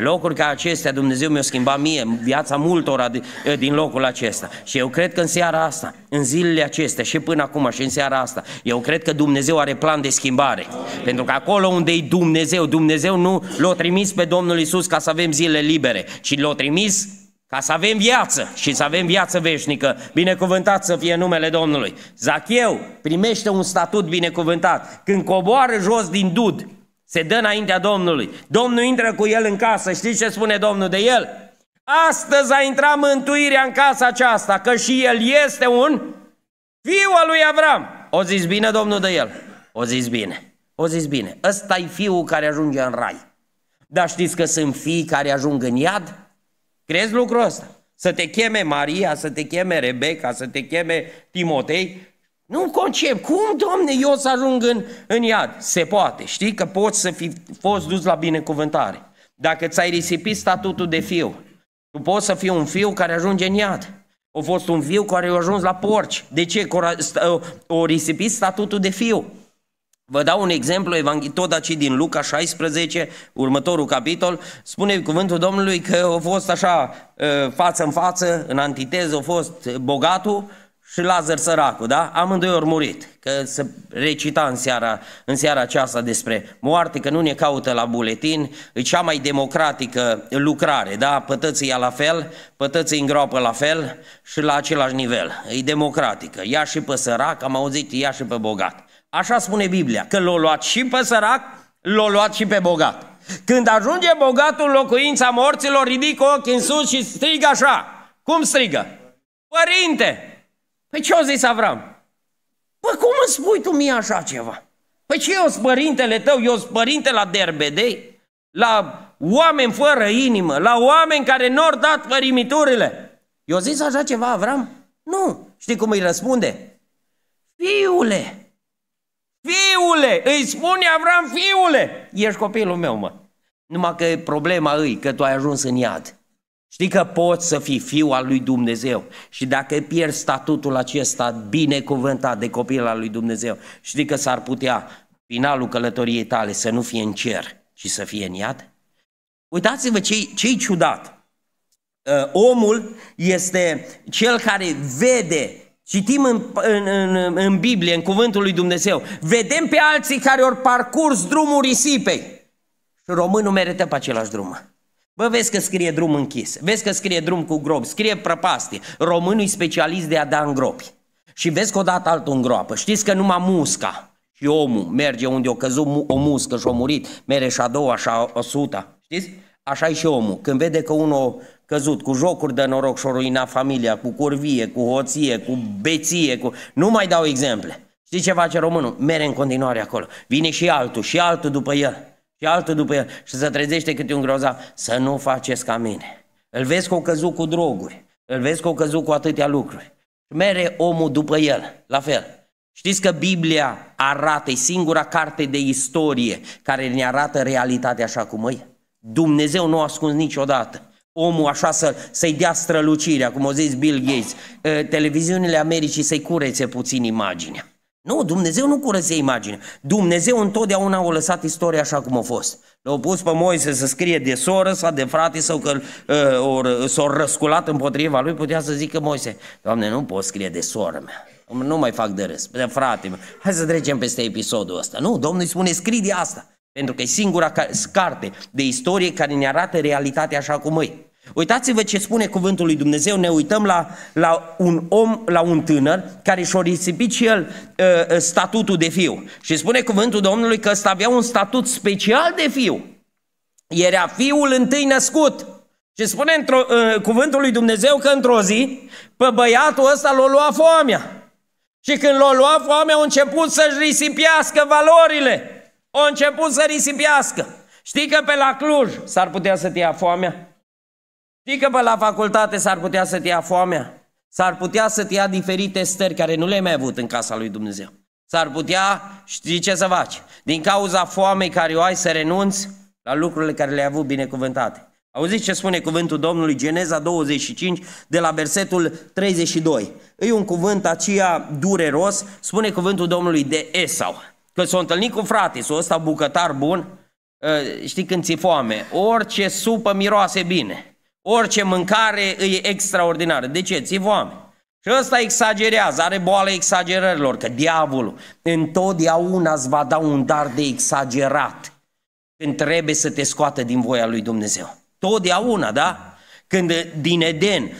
Locuri ca acestea Dumnezeu mi-a schimbat mie, viața multora eh, din locul acesta. Și eu cred că în seara asta, în zilele acestea și până acum și în seara asta, eu cred că Dumnezeu are plan de schimbare. Amin. Pentru că acolo unde e Dumnezeu, Dumnezeu nu l-a trimis pe Domnul Isus ca să avem zile libere, ci l-a trimis ca să avem viață și să avem viață veșnică. Binecuvântat să fie numele Domnului. Zacheu primește un statut binecuvântat. Când coboară jos din dud, se dă înaintea Domnului. Domnul intră cu el în casă. Știți ce spune Domnul de el? Astăzi a intrat mântuirea în casa aceasta, că și el este un fiu al lui Avram. O zis bine Domnul de el? O zis bine. O zis bine. ăsta e fiul care ajunge în rai. Dar știți că sunt fii care ajung în iad? Crezi lucrul ăsta? Să te cheme Maria, să te cheme Rebecca, să te cheme Timotei nu concep. Cum, domne, eu să ajung în, în iad? Se poate. Știi că poți să fi fost dus la binecuvântare. Dacă ți-ai risipit statutul de fiu, tu poți să fii un fiu care ajunge în iad. A fost un fiu care a ajuns la porci. De ce? O risipit statutul de fiu. Vă dau un exemplu, tot aici din Luca 16, următorul capitol, spune cuvântul Domnului că a fost așa ă, față în față, în antiteză, a fost bogatul și Lazar săracul, da? Amândoi ori murit. Că se recita în seara, în seara aceasta despre moarte, că nu ne caută la buletin, e cea mai democratică lucrare, da? Pătății ia la fel, pătății îngroapă la fel și la același nivel. E democratică. Ia și pe sărac, am auzit, ia și pe bogat. Așa spune Biblia, că l-a luat și pe sărac, l-a luat și pe bogat. Când ajunge bogatul în locuința morților, ridică ochii în sus și strigă așa. Cum strigă? Părinte, Păi ce a zis Avram? Păi cum îmi spui tu mie așa ceva? Păi ce eu părintele tău? Eu sunt părinte la derbedei? La oameni fără inimă? La oameni care nu au dat părimiturile? Eu zis așa ceva Avram? Nu. Știi cum îi răspunde? Fiule! Fiule! Îi spune Avram, fiule! Ești copilul meu, mă. Numai că problema îi că tu ai ajuns în iad. Știi că poți să fii fiu al lui Dumnezeu și dacă pierzi statutul acesta binecuvântat de copil al lui Dumnezeu, știi că s-ar putea finalul călătoriei tale să nu fie în cer, ci să fie în iad? Uitați-vă ce ce ciudat. Ă, omul este cel care vede, citim în, în, în, în Biblie, în cuvântul lui Dumnezeu, vedem pe alții care au parcurs drumul risipei și românul merită pe același drum. Bă, vezi că scrie drum închis, vezi că scrie drum cu grob, scrie prăpastie. Românul e specialist de a da în gropi. Și vezi că odată altul în groapă. Știți că numai musca și omul merge unde o căzut o muscă și-o murit, mere și a doua și a suta. Știți? Așa e și omul. Când vede că unul a căzut cu jocuri de noroc și-o ruina familia, cu curvie, cu hoție, cu beție, cu... Nu mai dau exemple. Știi ce face românul? Mere în continuare acolo. Vine și altul, și altul după el și altă după el și se trezește câte un grozav. Să nu faceți ca mine. Îl vezi că o căzut cu droguri, îl vezi că o căzut cu atâtea lucruri. Și mere omul după el, la fel. Știți că Biblia arată, e singura carte de istorie care ne arată realitatea așa cum e? Dumnezeu nu a ascuns niciodată. Omul așa să, să-i dea strălucirea, cum o zis Bill Gates, ă, televiziunile Americii să-i curețe puțin imaginea. Nu, Dumnezeu nu curățe imagine. Dumnezeu întotdeauna a lăsat istoria așa cum a fost. L-au pus pe Moise să scrie de soră sau de frate sau că uh, s-au răsculat împotriva lui, putea să zică Moise, Doamne, nu pot scrie de soră mea. Nu mai fac de râs, de frate meu. Hai să trecem peste episodul ăsta. Nu, Domnul îi spune, scrie de asta. Pentru că e singura carte de istorie care ne arată realitatea așa cum e. Uitați-vă ce spune cuvântul lui Dumnezeu, ne uităm la, la un om, la un tânăr care și-a risipit și el uh, statutul de fiu. Și spune cuvântul Domnului că ăsta avea un statut special de fiu. Era fiul întâi născut. Și spune într uh, ă, cuvântul lui Dumnezeu că într-o zi, pe băiatul ăsta l-a luat foamea. Și când l-a luat foamea, a început să-și risipiască valorile. A început să risipiască. Știi că pe la Cluj s-ar putea să te ia foamea? Știi că pe la facultate s-ar putea să te ia foamea? S-ar putea să te ia diferite stări care nu le-ai mai avut în casa lui Dumnezeu. S-ar putea, știi ce să faci? Din cauza foamei care o ai să renunți la lucrurile care le-ai avut binecuvântate. Auziți ce spune cuvântul Domnului Geneza 25 de la versetul 32. E un cuvânt aceea dureros, spune cuvântul Domnului de Esau. Că s-a întâlnit cu a ăsta bucătar bun, ă, știi când ți foame, orice supă miroase bine. Orice mâncare e extraordinară. De ce? Ți foame. Și ăsta exagerează, are boală exagerărilor, că diavolul întotdeauna îți va da un dar de exagerat când trebuie să te scoată din voia lui Dumnezeu. Totdeauna, da? Când din Eden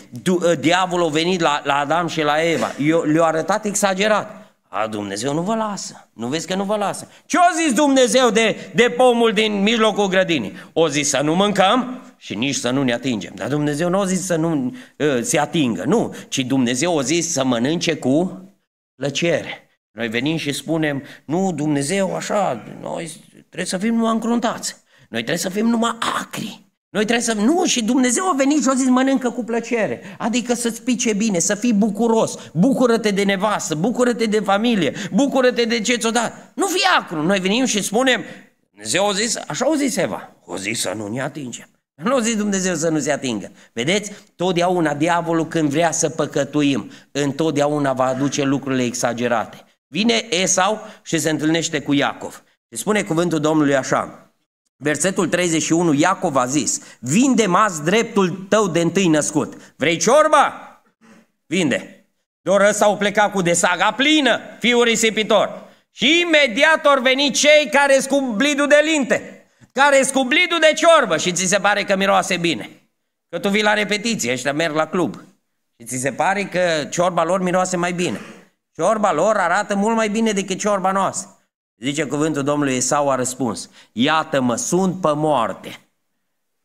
diavolul a venit la, la Adam și la Eva, le-a arătat exagerat. A, Dumnezeu nu vă lasă. Nu vezi că nu vă lasă. Ce a zis Dumnezeu de, de pomul din mijlocul grădinii? O zis să nu mâncăm și nici să nu ne atingem. Dar Dumnezeu nu a zis să nu uh, se atingă, nu. Ci Dumnezeu a zis să mănânce cu plăcere. Noi venim și spunem, nu, Dumnezeu, așa, noi trebuie să fim numai încruntați. Noi trebuie să fim numai acri. Noi trebuie să... Nu, și Dumnezeu a venit și a zis mănâncă cu plăcere. Adică să-ți pice bine, să fii bucuros. Bucură-te de nevastă, bucură-te de familie, bucură-te de ce ți-o dat. Nu fi acru. Noi venim și spunem, Dumnezeu a zis, așa a zis Eva, a zis să nu ne atingem. Nu a zis Dumnezeu să nu se atingă. Vedeți? Totdeauna diavolul când vrea să păcătuim, întotdeauna va aduce lucrurile exagerate. Vine Esau și se întâlnește cu Iacov. Și spune cuvântul Domnului așa, Versetul 31, Iacov a zis, vinde mas dreptul tău de întâi născut. Vrei ciorba? Vinde. Doar ăsta au plecat cu desaga plină, fiul risipitor. Și imediat au veni cei care cu blidul de linte, care cu blidul de ciorbă și ți se pare că miroase bine. Că tu vii la repetiție, ăștia merg la club. Și ți se pare că ciorba lor miroase mai bine. Ciorba lor arată mult mai bine decât ciorba noastră. Zice cuvântul Domnului Isau a răspuns, iată-mă, sunt pe moarte.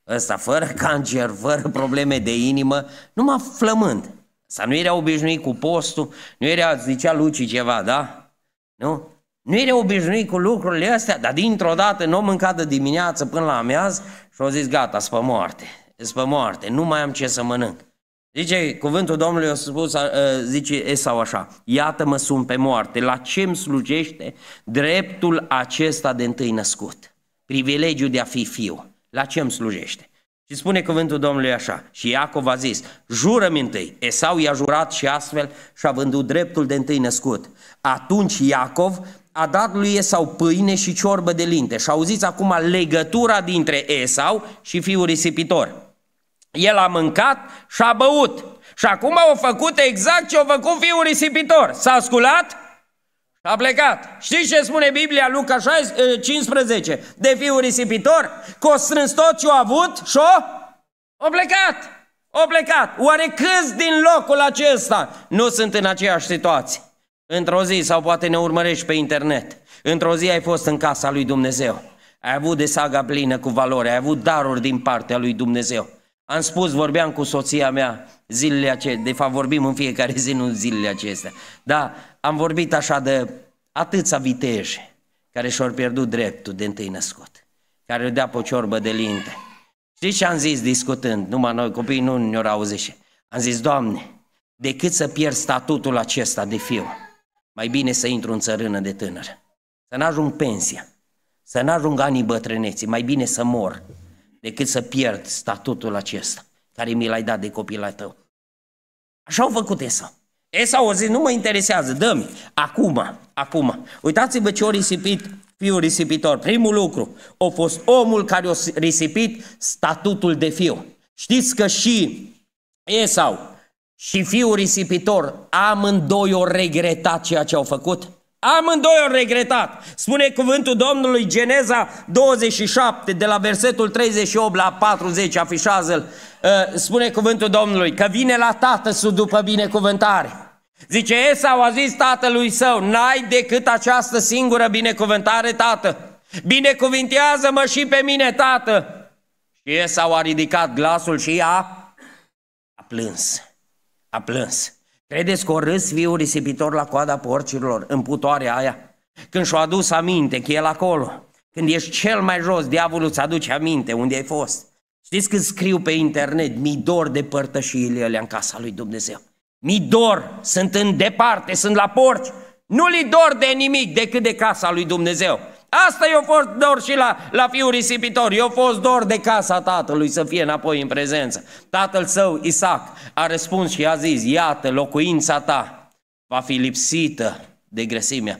Ăsta fără cancer, fără probleme de inimă, numai flămând. Să nu era obișnuit cu postul, nu era, zicea Luci ceva, da? Nu? Nu era obișnuit cu lucrurile astea, dar dintr-o dată nu n-o mânca de dimineață până la amiaz și au zis, gata, spă moarte, spă moarte, nu mai am ce să mănânc. Zice, cuvântul Domnului a spus, zice Esau așa, iată-mă sunt pe moarte, la ce îmi slujește dreptul acesta de întâi născut? Privilegiul de a fi fiu, la ce îmi slujește? Și spune cuvântul Domnului așa, și Iacov a zis, jură-mi întâi, Esau i-a jurat și astfel și-a vândut dreptul de întâi născut. Atunci Iacov a dat lui Esau pâine și ciorbă de linte și auziți acum legătura dintre Esau și fiul risipitor. El a mâncat și a băut. Și acum au făcut exact ce au făcut fiul risipitor. S-a sculat a plecat. Știți ce spune Biblia, Luca 15, eh, de fiul risipitor? Că o strâns tot ce a avut și-o o plecat. O plecat. Oare câți din locul acesta nu sunt în aceeași situație? Într-o zi, sau poate ne urmărești pe internet, într-o zi ai fost în casa lui Dumnezeu. Ai avut de saga plină cu valoare, ai avut daruri din partea lui Dumnezeu. Am spus, vorbeam cu soția mea zilele acestea, de fapt vorbim în fiecare zi, nu zilele acestea, dar am vorbit așa de atâția viteje care și-au pierdut dreptul de întâi născut, care îi dea pe o ciorbă de linte. Știți ce am zis discutând? Numai noi copiii nu ne-au auzit. Am zis, Doamne, decât să pierd statutul acesta de fiu, mai bine să intru în țărână de tânăr, să n-ajung pensia, să n-ajung anii bătrâneții, mai bine să mor decât să pierd statutul acesta care mi l-ai dat de copil tău. Așa au făcut Esa. Esa o zis, nu mă interesează, dă-mi, acum, acum. Uitați-vă ce o risipit fiul risipitor. Primul lucru, a fost omul care a risipit statutul de fiu. Știți că și Esau și fiul risipitor amândoi au regretat ceea ce au făcut? Amândoi au regretat. Spune cuvântul Domnului Geneza 27, de la versetul 38 la 40, afișează-l. Uh, spune cuvântul Domnului că vine la tată după binecuvântare. Zice, Esau a zis tatălui său, n-ai decât această singură binecuvântare, tată. Binecuvintează-mă și pe mine, tată. Și Esau a ridicat glasul și a, a plâns. A plâns. Credeți că o râs viu risipitor la coada porcilor, în putoarea aia? Când și-o adus aminte că el acolo, când ești cel mai jos, diavolul îți aduce aminte unde ai fost. Știți când scriu pe internet, mi dor de părtășiile alea în casa lui Dumnezeu. Mi dor, sunt în departe, sunt la porci, nu li dor de nimic decât de casa lui Dumnezeu. Asta i-a fost dor și la, la fiul risipitor. I-a fost dor de casa tatălui să fie înapoi în prezență. Tatăl său, Isaac, a răspuns și a zis, iată, locuința ta va fi lipsită de grăsimea.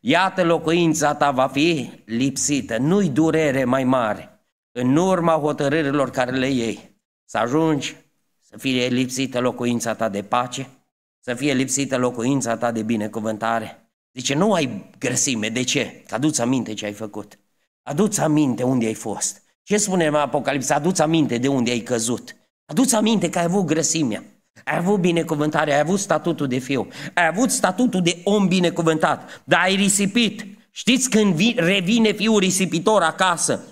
Iată, locuința ta va fi lipsită. Nu-i durere mai mare în urma hotărârilor care le iei. Să ajungi să fie lipsită locuința ta de pace, să fie lipsită locuința ta de binecuvântare, Zice, nu ai grăsime. De ce? Că aduți aminte ce ai făcut. Aduți aminte unde ai fost. Ce spune în Apocalipsa? Aduți aminte de unde ai căzut. Aduți aminte că ai avut grăsimea. Ai avut binecuvântare, ai avut statutul de fiu, ai avut statutul de om binecuvântat, dar ai risipit. Știți când revine fiul risipitor acasă?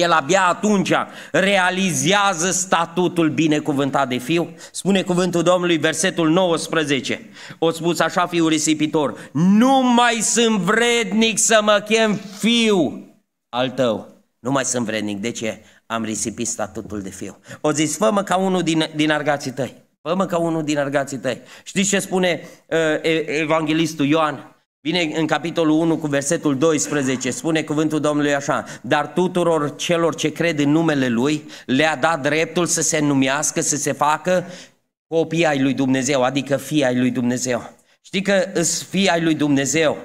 El abia atunci realizează statutul binecuvântat de fiu. Spune cuvântul Domnului, versetul 19. O spus așa fiul risipitor, nu mai sunt vrednic să mă chem fiu al tău. Nu mai sunt vrednic. De ce? Am risipit statutul de fiu. O zis, fă ca unul din, din argații tăi. fă ca unul din argații tăi. Știți ce spune uh, evanghelistul Ioan? Vine în capitolul 1 cu versetul 12, spune cuvântul Domnului așa, dar tuturor celor ce cred în numele Lui le-a dat dreptul să se numească, să se facă copii ai Lui Dumnezeu, adică fii ai Lui Dumnezeu. Știi că îs fii ai Lui Dumnezeu.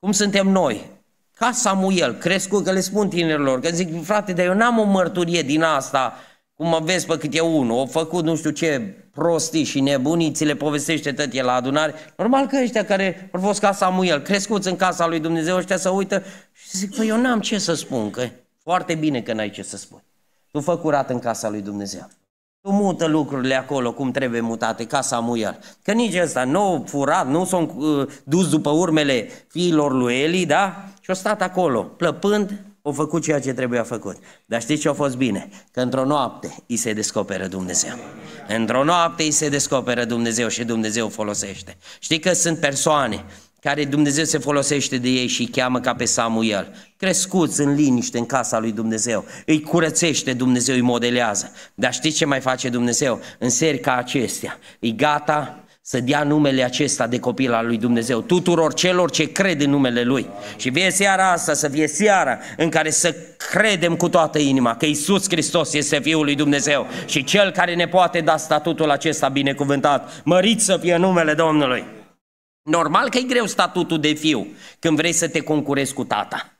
Cum suntem noi? Ca Samuel, crescut, că le spun tinerilor, că zic, frate, dar eu n-am o mărturie din asta cum mă vezi pe cât e unul, o făcut nu știu ce prostii și nebunii, ți le povestește tot el la adunare. Normal că ăștia care au fost ca Samuel, crescuți în casa lui Dumnezeu, ăștia să uită și zic, păi eu n-am ce să spun, că foarte bine că n-ai ce să spui. Tu fă curat în casa lui Dumnezeu. Tu mută lucrurile acolo cum trebuie mutate, ca Samuel. Că nici ăsta nu a furat, nu s-a uh, dus după urmele fiilor lui Eli, da? Și a stat acolo, plăpând au făcut ceea ce trebuia făcut. Dar știți ce a fost bine? Că într-o noapte îi se descoperă Dumnezeu. Într-o noapte îi se descoperă Dumnezeu și Dumnezeu folosește. Știi că sunt persoane care Dumnezeu se folosește de ei și îi cheamă ca pe Samuel, crescuți în liniște în casa lui Dumnezeu, îi curățește Dumnezeu, îi modelează. Dar știți ce mai face Dumnezeu? În seri ca acestea, e gata să dea numele acesta de copil al lui Dumnezeu tuturor celor ce cred în numele Lui. Și vie seara asta să fie seara în care să credem cu toată inima că Isus Hristos este Fiul lui Dumnezeu și Cel care ne poate da statutul acesta binecuvântat. Mărit să fie numele Domnului! Normal că e greu statutul de fiu când vrei să te concurezi cu tata.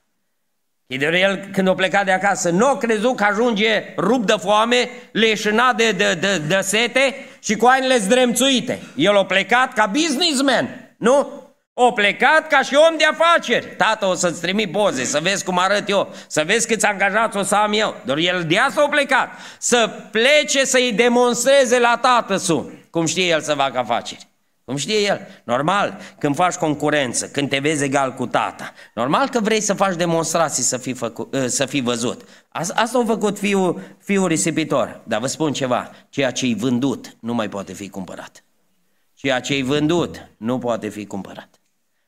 Chidere, el când a plecat de acasă, nu a crezut că ajunge rup de foame, leșinat de, de, de, de sete și cu ainele zdremțuite. El a plecat ca businessman, nu? O plecat ca și om de afaceri. Tată, o să-ți trimi poze, să vezi cum arăt eu, să vezi câți angajați o să am eu. Dar el de asta a plecat. Să plece să-i demonstreze la tată su, cum știe el să facă afaceri. Cum știe el? Normal, când faci concurență, când te vezi egal cu tata, normal că vrei să faci demonstrații să fii, făcu, ă, să fii văzut. Asta au făcut fiul, fiul risipitor. Dar vă spun ceva, ceea ce-i vândut nu mai poate fi cumpărat. Ceea ce-i vândut nu poate fi cumpărat.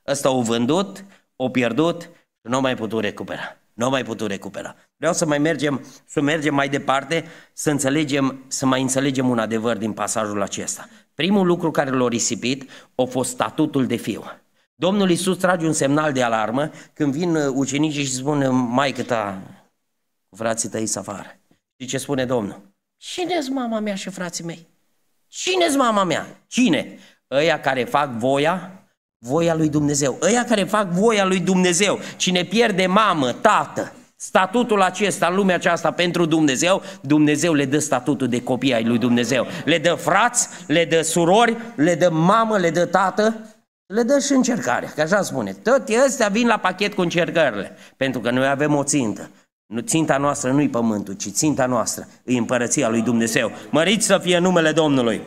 Ăsta o vândut, o pierdut și nu mai putut recupera. Nu mai putut recupera. Vreau să mai mergem, să mergem mai departe, să înțelegem, să mai înțelegem un adevăr din pasajul acesta. Primul lucru care l-a risipit a fost statutul de fiu. Domnul Iisus trage un semnal de alarmă când vin uh, ucenicii și spun "Mai ta, frații tăi să afară. Și ce spune Domnul? cine e mama mea și frații mei? cine e mama mea? Cine? Ăia care fac voia voia lui Dumnezeu. Ăia care fac voia lui Dumnezeu. Cine pierde mamă, tată, Statutul acesta în lumea aceasta pentru Dumnezeu, Dumnezeu le dă statutul de copii ai lui Dumnezeu. Le dă frați, le dă surori, le dă mamă, le dă tată, le dă și încercarea, că așa spune. Tot ăstea vin la pachet cu încercările, pentru că noi avem o țintă. Nu, ținta noastră nu-i pământul, ci ținta noastră e împărăția lui Dumnezeu. Măriți să fie numele Domnului.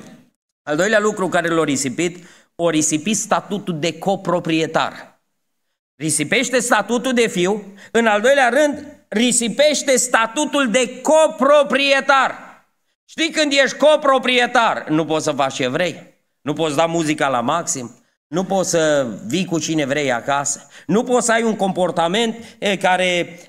Al doilea lucru care l-a risipit, o risipit statutul de coproprietar. Risipește statutul de fiu, în al doilea rând, risipește statutul de coproprietar. Știi când ești coproprietar, nu poți să faci ce vrei, nu poți da muzica la maxim, nu poți să vii cu cine vrei acasă, nu poți să ai un comportament care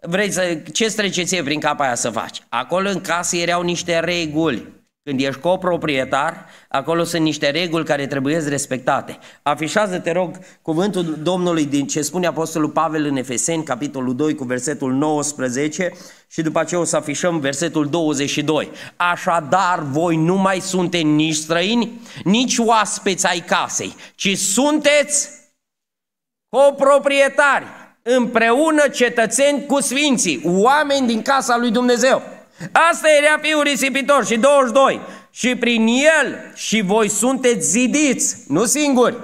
vrei să, ce trece ție prin cap aia să faci. Acolo în casă erau niște reguli. Când ești coproprietar, acolo sunt niște reguli care trebuie respectate. Afișează, te rog, cuvântul Domnului din ce spune Apostolul Pavel în Efeseni, capitolul 2, cu versetul 19 și după aceea o să afișăm versetul 22. Așadar, voi nu mai sunteți nici străini, nici oaspeți ai casei, ci sunteți coproprietari, împreună cetățeni cu sfinții, oameni din casa lui Dumnezeu. Asta era fiul risipitor și 22. Și prin el și voi sunteți zidiți, nu singuri,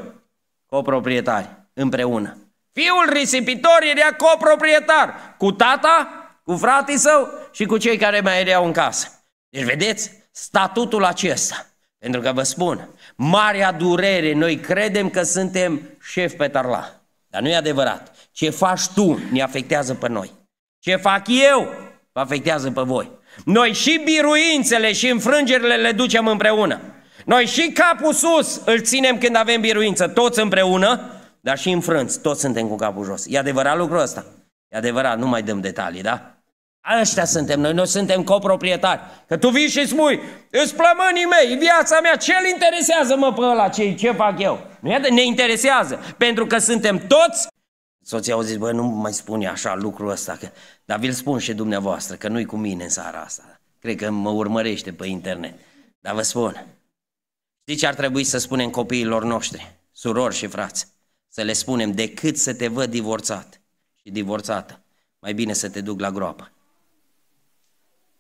coproprietari, împreună. Fiul risipitor era coproprietar cu tata, cu fratii său și cu cei care mai erau în casă. Deci vedeți statutul acesta. Pentru că vă spun, marea durere, noi credem că suntem șef pe tarla. Dar nu e adevărat. Ce faci tu ne afectează pe noi. Ce fac eu vă afectează pe voi. Noi și biruințele și înfrângerile le ducem împreună. Noi și capul sus îl ținem când avem biruință, toți împreună, dar și înfrânți, toți suntem cu capul jos. E adevărat lucrul ăsta? E adevărat, nu mai dăm detalii, da? Ăștia suntem noi, noi suntem coproprietari. Că tu vii și spui, îți plămânii mei, viața mea, ce-l interesează mă pe ăla, ce, ce fac eu? Nu ne interesează, pentru că suntem toți Soția au zis, băi, nu mai spune așa lucrul ăsta, că... dar vi-l spun și dumneavoastră, că nu-i cu mine în seara asta. Cred că mă urmărește pe internet. Dar vă spun, știți ce ar trebui să spunem copiilor noștri, surori și frați? Să le spunem, decât să te văd divorțat și divorțată, mai bine să te duc la groapă.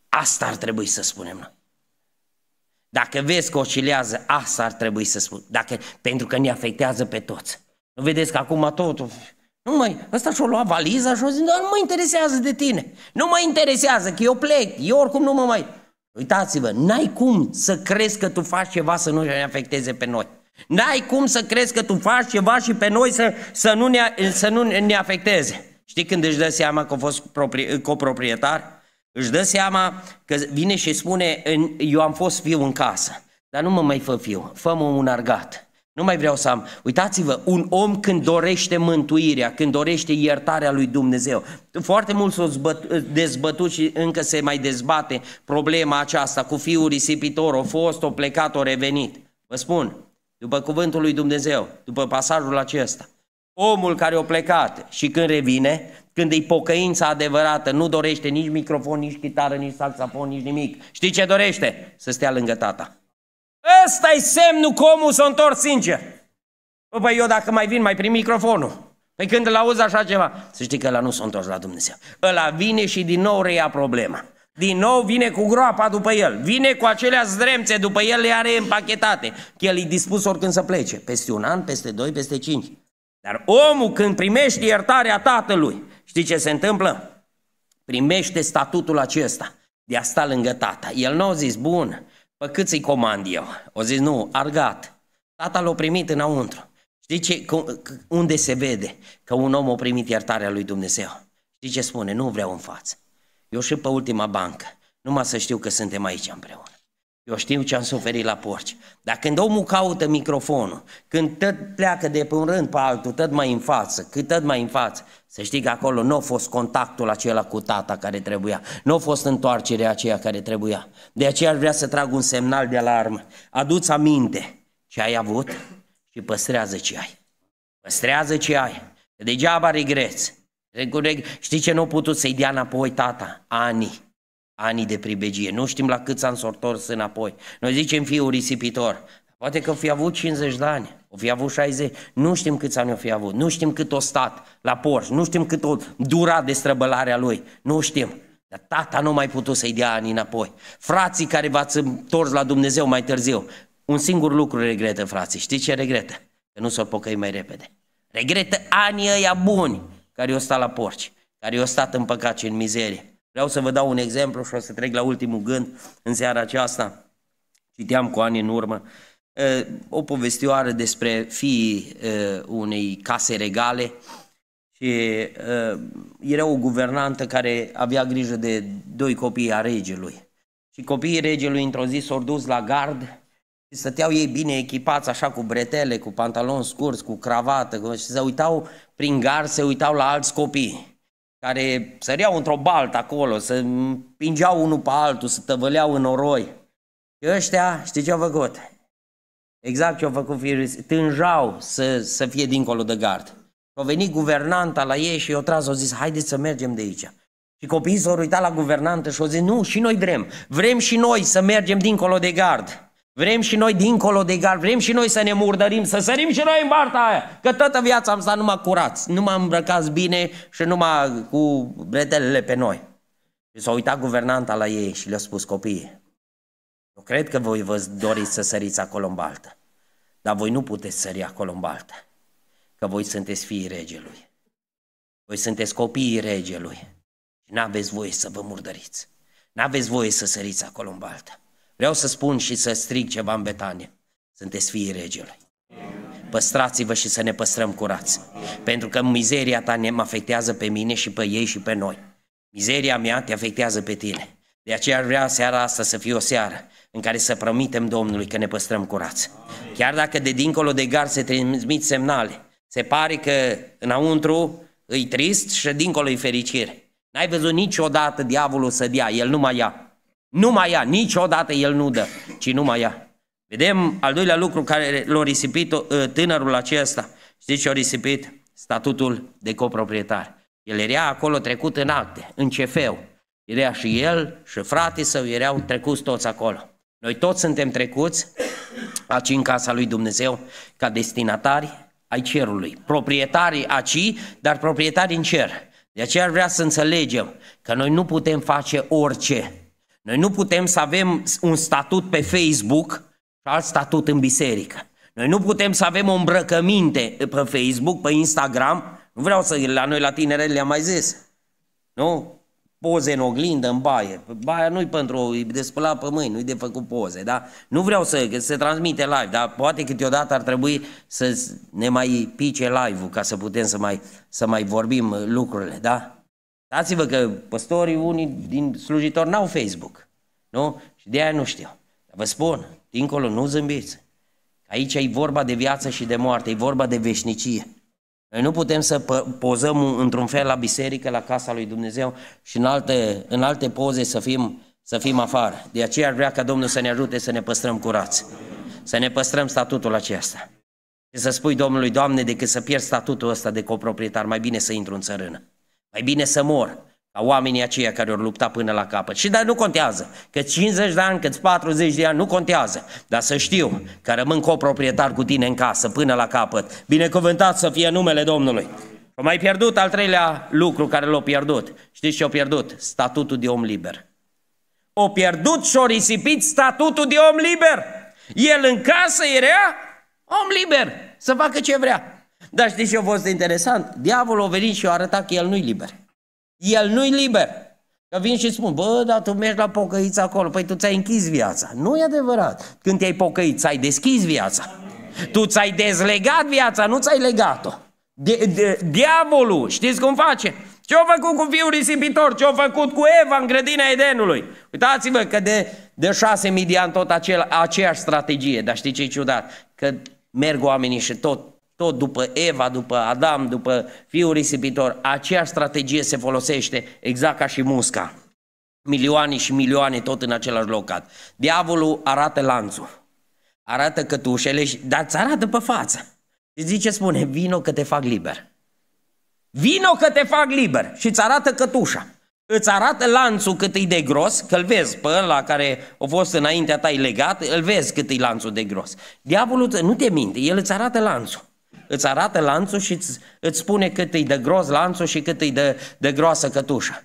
Asta ar trebui să spunem noi. Dacă vezi că oscilează, asta ar trebui să spun. Dacă, pentru că ne afectează pe toți. Nu vedeți că acum totul nu mai, ăsta și o lua valiza și o zis, nu mă interesează de tine. Nu mă interesează, că eu plec, eu oricum nu mă mai... Uitați-vă, n-ai cum să crezi că tu faci ceva să nu ne afecteze pe noi. N-ai cum să crezi că tu faci ceva și pe noi să, să, nu, ne, să nu ne afecteze. Știi când își dă seama că a fost coproprietar? Își dă seama că vine și spune, eu am fost fiu în casă, dar nu mă mai fă fiu, fă mă un argat. Nu mai vreau să am. Uitați-vă, un om când dorește mântuirea, când dorește iertarea lui Dumnezeu, foarte mult s-au dezbătut și încă se mai dezbate problema aceasta cu fiul risipitor, o fost, o plecat, o revenit. Vă spun, după cuvântul lui Dumnezeu, după pasajul acesta, omul care a plecat și când revine, când e pocăința adevărată, nu dorește nici microfon, nici chitară, nici saxofon, nici nimic. Știi ce dorește? Să stea lângă tata ăsta e semnul că omul s-a întors sincer. Bă, bă, eu dacă mai vin, mai prim microfonul. Păi când îl auzi așa ceva, să știi că ăla nu s-a întors la Dumnezeu. Ăla vine și din nou reia problema. Din nou vine cu groapa după el, vine cu acelea zdremțe după el, le are împachetate. Că el e dispus oricând să plece, peste un an, peste doi, peste cinci. Dar omul când primește iertarea tatălui, știi ce se întâmplă? Primește statutul acesta de a sta lângă tata. El nu a zis, bun, pe cât să-i comand eu? O zis, nu, argat. Tata l-a primit înăuntru. Știi ce, unde se vede că un om a primit iertarea lui Dumnezeu? Știi ce spune? Nu vreau în față. Eu și pe ultima bancă. Numai să știu că suntem aici împreună. Eu știu ce am suferit la porci. Dar când omul caută microfonul, când tot pleacă de pe un rând pe altul, tot mai în față, cât tot mai în față, să știi că acolo nu a fost contactul acela cu tata care trebuia, nu a fost întoarcerea aceea care trebuia. De aceea ar vrea să trag un semnal de alarmă. adu Adu-ți aminte ce ai avut și păstrează ce ai. Păstrează ce ai. Degeaba regreți. Știi ce nu a putut să-i dea înapoi tata? Anii anii de pribegie. Nu știm la câți ani s-au întors înapoi. Noi zicem fiul risipitor. Poate că fi avut 50 de ani, o fi avut 60, nu știm câți ani o fi avut, nu știm cât o stat la porș, nu știm cât o dura străbălarea lui, nu știm. Dar tata nu mai putut să-i dea ani înapoi. Frații care v-ați întors la Dumnezeu mai târziu, un singur lucru regretă frații, știți ce regretă? Că nu s-o pocăi mai repede. Regretă anii ăia buni care i-au stat la porci, care i-au stat în păcat și în mizerie. Vreau să vă dau un exemplu și o să trec la ultimul gând în seara aceasta. Citeam cu ani în urmă o povestioară despre fii unei case regale și era o guvernantă care avea grijă de doi copii a regelui. Și copiii regelui într-o zi s-au dus la gard și stăteau ei bine echipați, așa cu bretele, cu pantaloni scurți, cu cravată, și se uitau prin gard, se uitau la alți copii care săreau într-o baltă acolo, să împingeau unul pe altul, să tăvăleau în oroi. Și ăștia, știi ce au făcut? Exact ce au făcut firul, tânjau să, să fie dincolo de gard. Și a venit guvernanta la ei și i au tras, o zis, haideți să mergem de aici. Și copiii s-au uitat la guvernantă și au zis, nu, și noi vrem, vrem și noi să mergem dincolo de gard. Vrem și noi dincolo de gar, vrem și noi să ne murdărim, să sărim și noi în barta aia. Că toată viața am stat numai curați, m-am îmbrăcat bine și numai cu bretelele pe noi. Și s-a uitat guvernanta la ei și le-a spus copiii, eu cred că voi vă doriți să săriți acolo în baltă, dar voi nu puteți sări acolo în baltă, că voi sunteți fiii regelui. Voi sunteți copiii regelui și n-aveți voie să vă murdăriți. N-aveți voie să săriți acolo în baltă. Vreau să spun și să strig ceva în Betania. Sunteți fiii regelui. Păstrați-vă și să ne păstrăm curați. Pentru că mizeria ta ne afectează pe mine și pe ei și pe noi. Mizeria mea te afectează pe tine. De aceea vrea seara asta să fie o seară în care să promitem Domnului că ne păstrăm curați. Chiar dacă de dincolo de gar se transmit semnale, se pare că înăuntru îi trist și dincolo e fericire. N-ai văzut niciodată diavolul să dea, el nu mai ia. Nu mai ia, niciodată el nu dă, ci mai ia. Vedem al doilea lucru care l-a risipit uh, tânărul acesta. Știți ce a risipit? Statutul de coproprietar. El era acolo trecut în acte, în cefeu. Era și el și fratele său erau trecuți toți acolo. Noi toți suntem trecuți aici în casa lui Dumnezeu ca destinatari ai cerului. Proprietarii aici, dar proprietari în cer. De aceea vrea să înțelegem că noi nu putem face orice noi nu putem să avem un statut pe Facebook și alt statut în biserică. Noi nu putem să avem o îmbrăcăminte pe Facebook, pe Instagram. Nu vreau să la noi la tinere le-am mai zis. Nu? Poze în oglindă, în baie. Baia nu-i pentru de spălat pe mâini, nu-i de făcut poze, da? Nu vreau să se transmite live, dar poate câteodată ar trebui să ne mai pice live-ul ca să putem să mai, să mai vorbim lucrurile, da? Dați-vă că păstorii, unii din slujitori, n-au Facebook. Nu? Și de aia nu știu. Dar vă spun, dincolo nu zâmbiți. Aici e vorba de viață și de moarte, e vorba de veșnicie. Noi nu putem să pozăm într-un fel la biserică, la casa lui Dumnezeu și în alte, în alte poze să fim, să fim afară. De aceea ar vrea ca Domnul să ne ajute să ne păstrăm curați, să ne păstrăm statutul acesta. Și să spui Domnului, Doamne, decât să pierd statutul ăsta de coproprietar, mai bine să intru în țărână. Mai bine să mor ca oamenii aceia care au lupta până la capăt. Și dar nu contează, că 50 de ani, că 40 de ani, nu contează. Dar să știu că rămân coproprietar cu tine în casă până la capăt. Binecuvântat să fie numele Domnului. Au mai pierdut al treilea lucru care l-au pierdut. Știți ce au pierdut? Statutul de om liber. O pierdut și o risipit statutul de om liber. El în casă era om liber să facă ce vrea. Dar știți ce a fost interesant? Diavolul a venit și a arătat că el nu-i liber. El nu-i liber. Că vin și spun, bă, dar tu mergi la pocăiți acolo, păi tu ți-ai închis viața. Nu e adevărat. Când te-ai pocăit, ți-ai deschis viața. Tu ți-ai dezlegat viața, nu ți-ai legat-o. De, de, diavolul, știți cum face? Ce-a făcut cu fiul risipitor? Ce-a făcut cu Eva în grădina Edenului? Uitați-vă că de, de șase mii de ani tot acel, aceeași strategie. Dar știi ce e ciudat? Că merg oamenii și tot tot după Eva, după Adam, după fiul risipitor, aceeași strategie se folosește exact ca și musca. Milioane și milioane tot în același locat. Diavolul arată lanțul, arată cătușele, dar îți arată pe față. Și zice, spune, vino că te fac liber. Vino că te fac liber și îți arată cătușa. Îți arată lanțul cât e de gros, că îl vezi pe ăla care a fost înaintea ta legat, îl vezi cât e lanțul de gros. Diavolul nu te minte, el îți arată lanțul îți arată lanțul și îți, îți spune cât îi de gros lanțul și cât îi de, de groasă cătușa.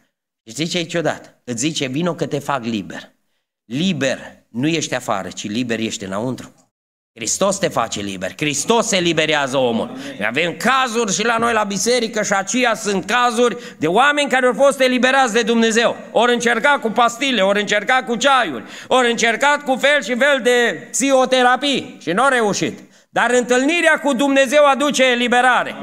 Și zice e ciudat. Îți zice, vino că te fac liber. Liber nu ești afară, ci liber ești înăuntru. Hristos te face liber, Hristos se liberează omul. Noi avem cazuri și la noi la biserică și aceia sunt cazuri de oameni care au fost eliberați de Dumnezeu. Ori încercat cu pastile, ori încercat cu ceaiuri, ori încercat cu fel și fel de psihoterapii și nu au reușit. Dar întâlnirea cu Dumnezeu aduce eliberare.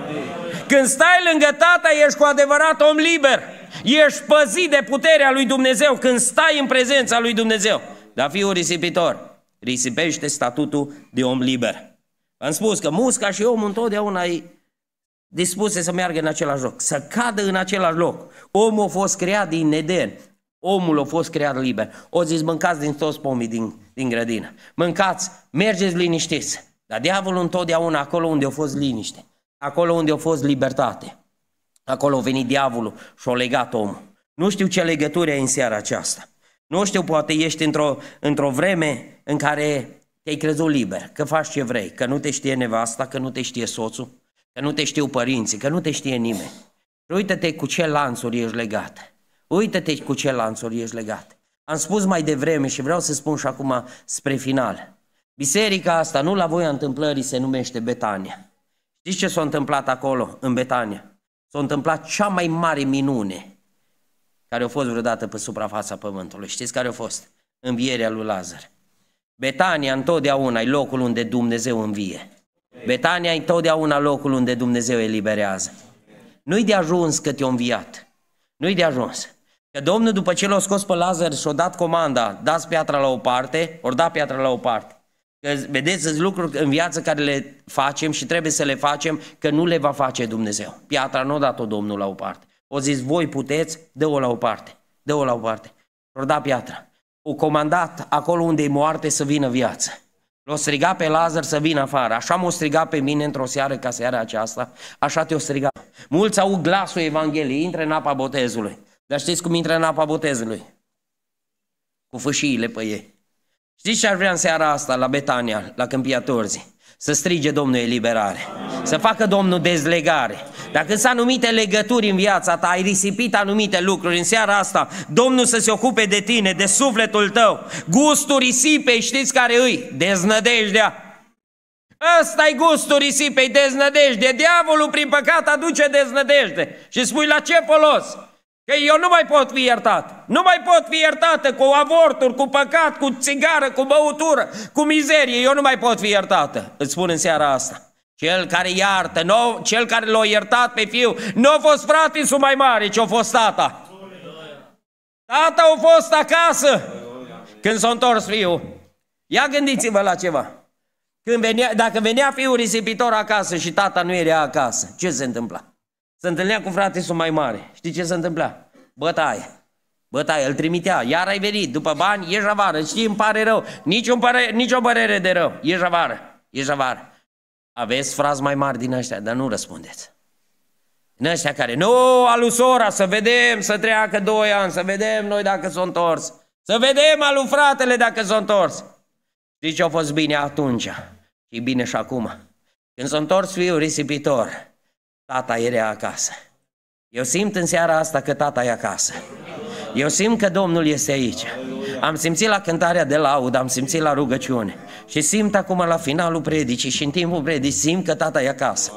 Când stai lângă tata, ești cu adevărat om liber. Ești păzit de puterea lui Dumnezeu când stai în prezența lui Dumnezeu. Dar fii un risipitor. Risipește statutul de om liber. Am spus că musca și omul întotdeauna e dispuse să meargă în același loc, să cadă în același loc. Omul a fost creat din Eden, omul a fost creat liber. O zis, mâncați din toți pomii din, din grădină, mâncați, mergeți liniștiți, dar diavolul întotdeauna acolo unde a fost liniște, acolo unde a fost libertate, acolo a venit diavolul și a legat omul. Nu știu ce legătură ai în seara aceasta. Nu știu, poate ești într-o, într vreme în care te-ai crezut liber, că faci ce vrei, că nu te știe nevasta, că nu te știe soțul, că nu te știu părinții, că nu te știe nimeni. uite te cu ce lanțuri ești legat. uite te cu ce lanțuri ești legat. Am spus mai devreme și vreau să spun și acum spre final. Biserica asta, nu la voia întâmplării, se numește Betania. Știți ce s-a întâmplat acolo, în Betania? S-a întâmplat cea mai mare minune care a fost vreodată pe suprafața pământului. Știți care a fost? Învierea lui Lazar. Betania întotdeauna e locul unde Dumnezeu învie. Betania e întotdeauna locul unde Dumnezeu eliberează. Nu-i de ajuns că te-a înviat. Nu-i de ajuns. Că Domnul după ce l-a scos pe Lazar și-a dat comanda, dați piatra la o parte, ori da piatra la o parte. Că vedeți, sunt lucruri în viață care le facem și trebuie să le facem, că nu le va face Dumnezeu. Piatra nu a dat-o Domnul la o parte. O zis, voi puteți, dă-o la o parte. Dă-o la o parte. O da piatra. O comandat acolo unde e moarte să vină viață. L-o striga pe Lazar să vină afară. Așa m-o striga pe mine într-o seară ca seara aceasta. Așa te-o striga. Mulți au glasul Evangheliei, intră în apa botezului. Dar știți cum intră în apa botezului? Cu fâșiile pe ei. Știți ce ar vrea în seara asta la Betania, la Câmpia Turzii? Să strige Domnul eliberare, să facă Domnul dezlegare. Dacă sunt anumite legături în viața ta, ai risipit anumite lucruri, în seara asta Domnul să se ocupe de tine, de sufletul tău. Gustul risipei știți care îi? Deznădejdea. Ăsta e gustul risipei, deznădejde. Diavolul prin păcat aduce deznădejde. Și spui la ce folos? Că eu nu mai pot fi iertat. Nu mai pot fi iertată cu avorturi, cu păcat, cu țigară, cu băutură, cu mizerie. Eu nu mai pot fi iertată. Îți spun în seara asta. Cel care iartă, nu, cel care l-a iertat pe fiu, nu a fost frate su mai mare, ci a fost tata. Tata a fost acasă când s-a întors fiul. Ia gândiți-vă la ceva. Când venea, dacă venea fiul risipitor acasă și tata nu era acasă, ce se întâmpla? Se întâlnea cu fratele sunt mai mare. Știi ce se întâmpla? Bătaie. Bătaie, îl trimitea, iar ai venit, după bani, e avară, știi, îmi pare rău, nici, un pare, nici o părere de rău, e avară, e avară. Aveți frați mai mari din ăștia, dar nu răspundeți. Din ăștia care, nu, alusora, să vedem, să treacă doi ani, să vedem noi dacă sunt întors. Să vedem alu fratele dacă sunt întors. Știi ce a fost bine atunci? E bine și acum. Când s-au întors fiul risipitor, Tata era acasă. Eu simt în seara asta că tata e acasă. Eu simt că Domnul este aici. Am simțit la cântarea de laud, am simțit la rugăciune. Și simt acum la finalul predicii și în timpul predicii simt că tata e acasă.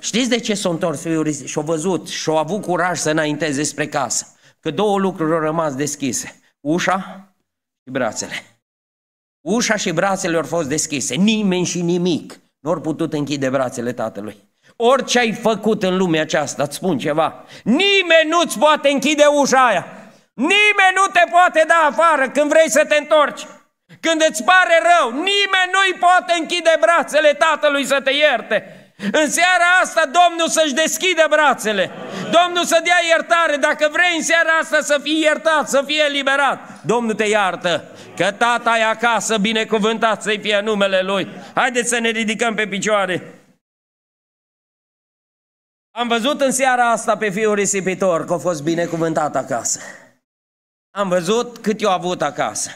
Știți de ce s-a întors fiul și-a văzut și-a avut curaj să înainteze spre casă? Că două lucruri au rămas deschise. Ușa și brațele. Ușa și brațele au fost deschise. Nimeni și nimic nu au putut închide brațele tatălui. Orice ai făcut în lumea aceasta, îți spun ceva, nimeni nu-ți poate închide ușa aia. Nimeni nu te poate da afară când vrei să te întorci. Când îți pare rău, nimeni nu-i poate închide brațele Tatălui să te ierte. În seara asta Domnul să-și deschidă brațele. Domnul să dea iertare. Dacă vrei în seara asta să fii iertat, să fii eliberat, Domnul te iartă. Că tata e acasă, binecuvântat să-i fie numele Lui. Haideți să ne ridicăm pe picioare. Am văzut în seara asta pe fiul risipitor că a fost binecuvântat acasă. Am văzut cât i-a avut acasă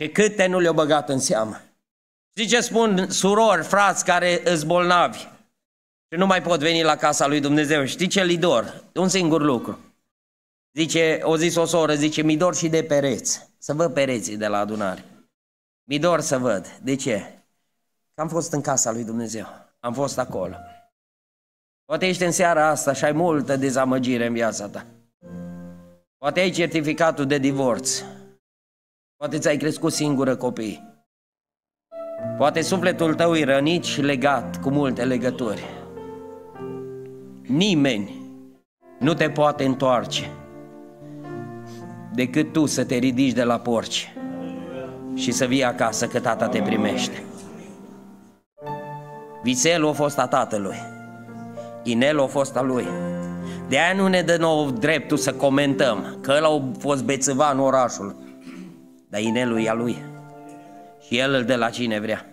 și câte nu le au băgat în seamă. Știi ce spun surori, frați care îs bolnavi și nu mai pot veni la casa lui Dumnezeu? Știi ce li dor? Un singur lucru. Zice, o zis o soră, zice, mi dor și de pereți. Să văd pereții de la adunare. Mi dor să văd. De ce? Că am fost în casa lui Dumnezeu. Am fost acolo. Poate ești în seara asta și ai multă dezamăgire în viața ta. Poate ai certificatul de divorț. Poate ți-ai crescut singură copii. Poate sufletul tău e rănit și legat cu multe legături. Nimeni nu te poate întoarce decât tu să te ridici de la porci și să vii acasă că tata te primește. Viselul a fost a tatălui. Inel a fost al lui. De aia nu ne dă nou dreptul să comentăm, că el a fost bețăva în orașul. Dar inelul e a lui. Și el îl de la cine vrea.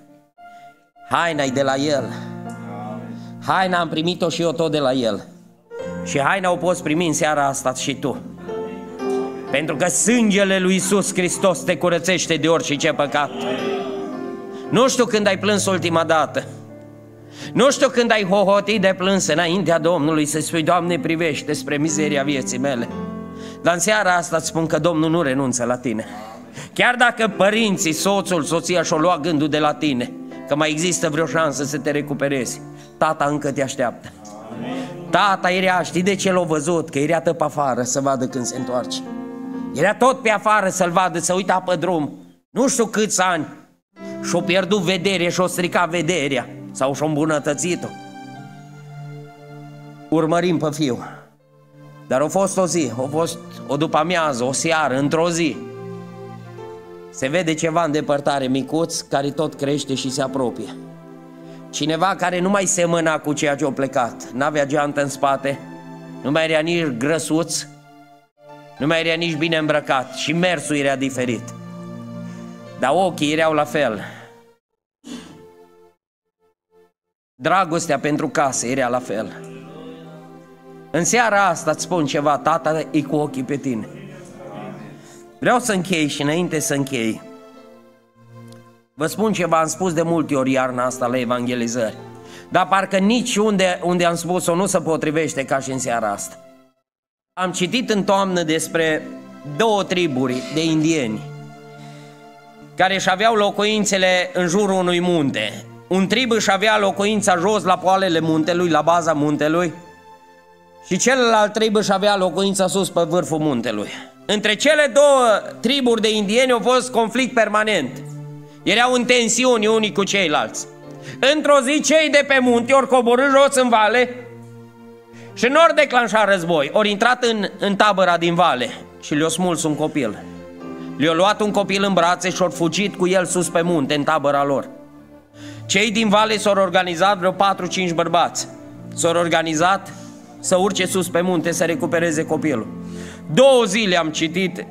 Haina e de la el. Haina am primit-o și eu tot de la el. Și haina o poți primi în seara asta și tu. Pentru că sângele lui Isus Hristos te curățește de orice păcat. Nu știu când ai plâns ultima dată. Nu știu când ai hohotit de plâns înaintea Domnului să spui, Doamne, privește spre mizeria vieții mele. Dar în seara asta îți spun că Domnul nu renunță la tine. Chiar dacă părinții, soțul, soția și-o lua gândul de la tine, că mai există vreo șansă să te recuperezi, tata încă te așteaptă. Tata era, știi de ce l-a văzut? Că era pe afară să vadă când se întoarce. Era tot pe afară să-l vadă, să uita pe drum. Nu știu câți ani. Și-o pierdut vederea și-o strica vederea sau și-o îmbunătățit-o. Urmărim pe fiu. Dar a fost o zi, a fost o după amiază, o seară, într-o zi. Se vede ceva în depărtare micuț care tot crește și se apropie. Cineva care nu mai semăna cu ceea ce a plecat, n-avea geantă în spate, nu mai era nici grăsuț, nu mai era nici bine îmbrăcat și mersul era diferit. Dar ochii erau la fel, Dragostea pentru casă era la fel. În seara asta îți spun ceva, tata e cu ochii pe tine. Vreau să închei și înainte să închei. Vă spun ceva, am spus de multe ori iarna asta la evangelizări. Dar parcă nici unde, unde am spus-o nu se potrivește ca și în seara asta. Am citit în toamnă despre două triburi de indieni care își aveau locuințele în jurul unui munte un trib își avea locuința jos la poalele muntelui, la baza muntelui, și celălalt trib își avea locuința sus pe vârful muntelui. Între cele două triburi de indieni au fost conflict permanent. Erau în tensiuni unii cu ceilalți. Într-o zi cei de pe munte ori coborâ jos în vale și nu ori declanșa război, ori intrat în, în tabăra din vale și le-a smuls un copil. Le-a luat un copil în brațe și ori fugit cu el sus pe munte, în tabăra lor. Cei din vale s-au organizat vreo 4-5 bărbați. S-au organizat să urce sus pe munte să recupereze copilul. Două zile am citit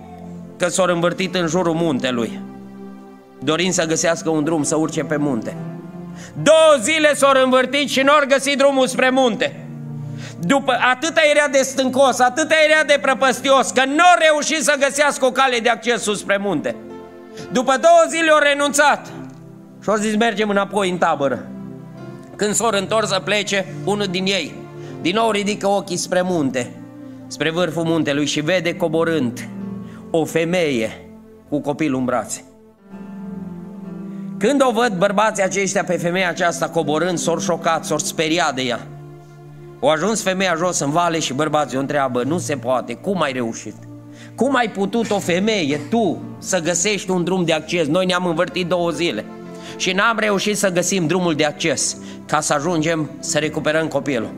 că s-au învârtit în jurul muntelui, dorind să găsească un drum să urce pe munte. Două zile s-au învârtit și n-au găsit drumul spre munte. După atâta era de stâncos, atâta era de prăpăstios, că n-au reușit să găsească o cale de acces sus spre munte. După două zile au renunțat. Și au zis, mergem înapoi în tabără. Când s-au întors să plece, unul din ei, din nou ridică ochii spre munte, spre vârful muntelui și vede coborând o femeie cu copilul în brațe. Când o văd bărbații aceștia pe femeia aceasta coborând, s au șocat, s au speriat de ea. O ajuns femeia jos în vale și bărbații o întreabă, nu se poate, cum ai reușit? Cum ai putut o femeie, tu, să găsești un drum de acces? Noi ne-am învârtit două zile și n-am reușit să găsim drumul de acces ca să ajungem să recuperăm copilul.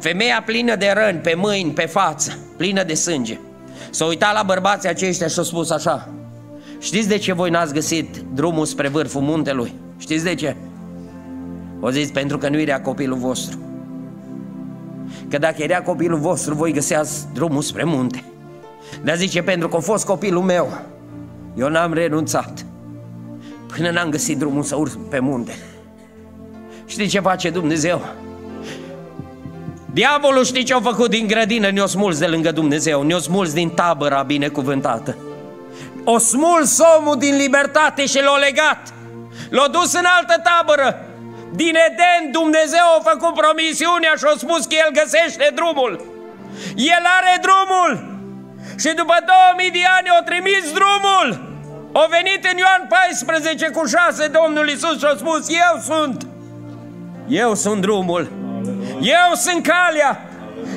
Femeia plină de răni, pe mâini, pe față, plină de sânge, s-a uitat la bărbații aceștia și a spus așa, știți de ce voi n-ați găsit drumul spre vârful muntelui? Știți de ce? O zis, pentru că nu era copilul vostru. Că dacă era copilul vostru, voi găseați drumul spre munte. Dar zice, pentru că a fost copilul meu, eu n-am renunțat până n-am găsit drumul să urc pe munte. Știi ce face Dumnezeu? Diavolul știi ce-a făcut din grădină? Ne-o smuls de lângă Dumnezeu, ne-o smuls din tabăra binecuvântată. O smuls omul din libertate și l-a legat. L-a dus în altă tabără. Din Eden Dumnezeu a făcut promisiunea și a spus că El găsește drumul. El are drumul. Și după 2000 de ani o trimis drumul. O venit în Ioan 14 cu 6 Domnul Iisus și a spus, eu sunt, eu sunt drumul, eu sunt calea,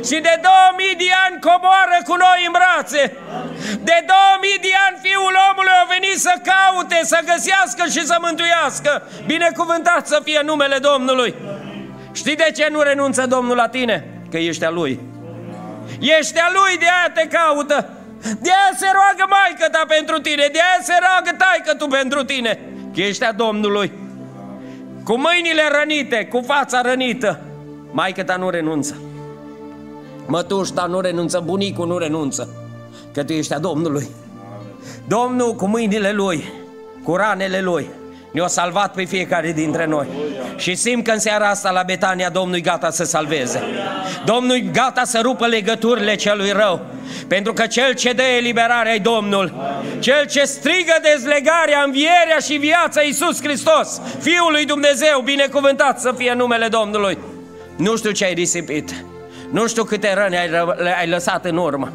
și de 2000 de ani coboară cu noi în brațe. De 2000 de ani Fiul omului a venit să caute, să găsească și să mântuiască. Binecuvântat să fie numele Domnului. Știi de ce nu renunță Domnul la tine? Că ești a Lui. Ești a Lui, de aia te caută. De aia se roagă maică ta pentru tine, de aia se roagă taică tu pentru tine. Ești Domnului. Cu mâinile rănite, cu fața rănită. Maică ta nu renunță. Mătuși ta nu renunță, bunicul nu renunță. Că tu ești a Domnului. Domnul cu mâinile lui, cu ranele lui, ne-a salvat pe fiecare dintre noi. Și simt că în seara asta la Betania Domnul e gata să salveze. Domnul e gata să rupă legăturile celui rău. Pentru că cel ce dă eliberarea e Domnul. Cel ce strigă dezlegarea, învierea și viața Iisus Hristos, Fiul lui Dumnezeu, binecuvântat să fie numele Domnului. Nu știu ce ai risipit. Nu știu câte răni ai, ai lăsat în urmă.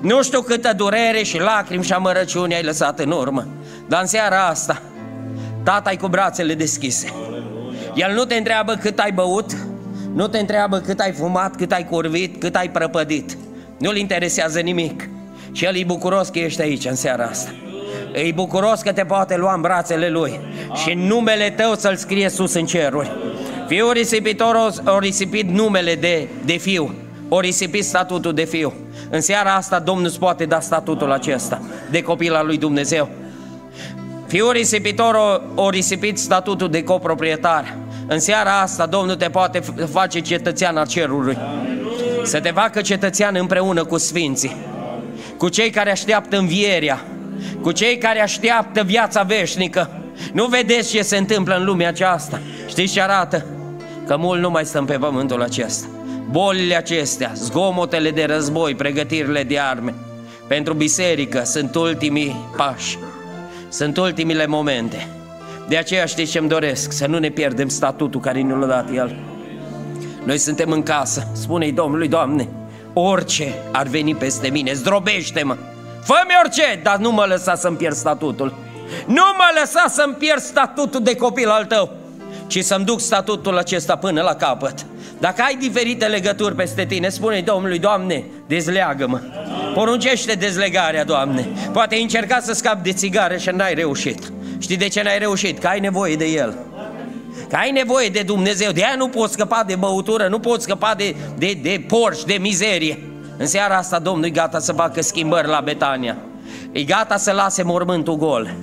Nu știu câtă durere și lacrimi și amărăciune ai lăsat în urmă. Dar în seara asta, Tata e cu brațele deschise. El nu te întreabă cât ai băut, nu te întreabă cât ai fumat, cât ai curvit, cât ai prăpădit. Nu-l interesează nimic. Și el e bucuros că ești aici în seara asta. E bucuros că te poate lua în brațele lui și numele tău să-l scrie sus în ceruri. Fiul risipitor o risipit numele de, de fiu, o risipit statutul de fiu. În seara asta Domnul îți poate da statutul acesta de copil al lui Dumnezeu. Fiul risipitor o risipit statutul de coproprietar. În seara asta Domnul te poate face cetățean al cerului. Să te facă cetățean împreună cu sfinții, cu cei care așteaptă învierea, cu cei care așteaptă viața veșnică. Nu vedeți ce se întâmplă în lumea aceasta. Știți ce arată? Că mult nu mai stăm pe pământul acesta. Bolile acestea, zgomotele de război, pregătirile de arme, pentru biserică sunt ultimii pași. Sunt ultimile momente. De aceea știți ce-mi doresc, să nu ne pierdem statutul care ne l-a dat El. Noi suntem în casă, spune-i Domnului, Doamne, orice ar veni peste mine, zdrobește-mă, fă-mi orice, dar nu mă lăsa să-mi pierd statutul. Nu mă lăsa să-mi pierd statutul de copil al tău, ci să-mi duc statutul acesta până la capăt. Dacă ai diferite legături peste tine, spune i Domnului, Doamne, dezleagă-mă. Poruncește dezlegarea, Doamne. Poate încerca să scapi de țigară și n-ai reușit. Știi de ce n-ai reușit? Că ai nevoie de el. Că ai nevoie de Dumnezeu. De aia nu poți scăpa de băutură, nu poți scăpa de, de, de porci, de mizerie. În seara asta Domnul e gata să facă schimbări la Betania. E gata să lase mormântul gol.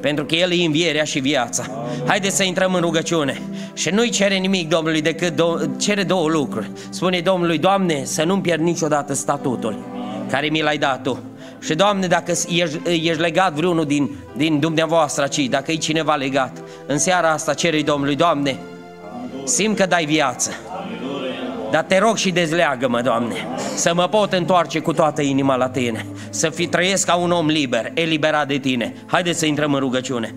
Pentru că El e învierea și viața. Haideți să intrăm în rugăciune. Și nu-i cere nimic Domnului decât do- cere două lucruri. Spune Domnului, Doamne, să nu-mi pierd niciodată statutul care mi l-ai dat Tu. Și, Doamne, dacă ești, ești legat vreunul din, din dumneavoastră aici, dacă e cineva legat, în seara asta ceri Domnului, Doamne, simt că dai viață. Dar te rog și dezleagă-mă, Doamne, să mă pot întoarce cu toată inima la Tine, să fi trăiesc ca un om liber, eliberat de Tine. Haideți să intrăm în rugăciune.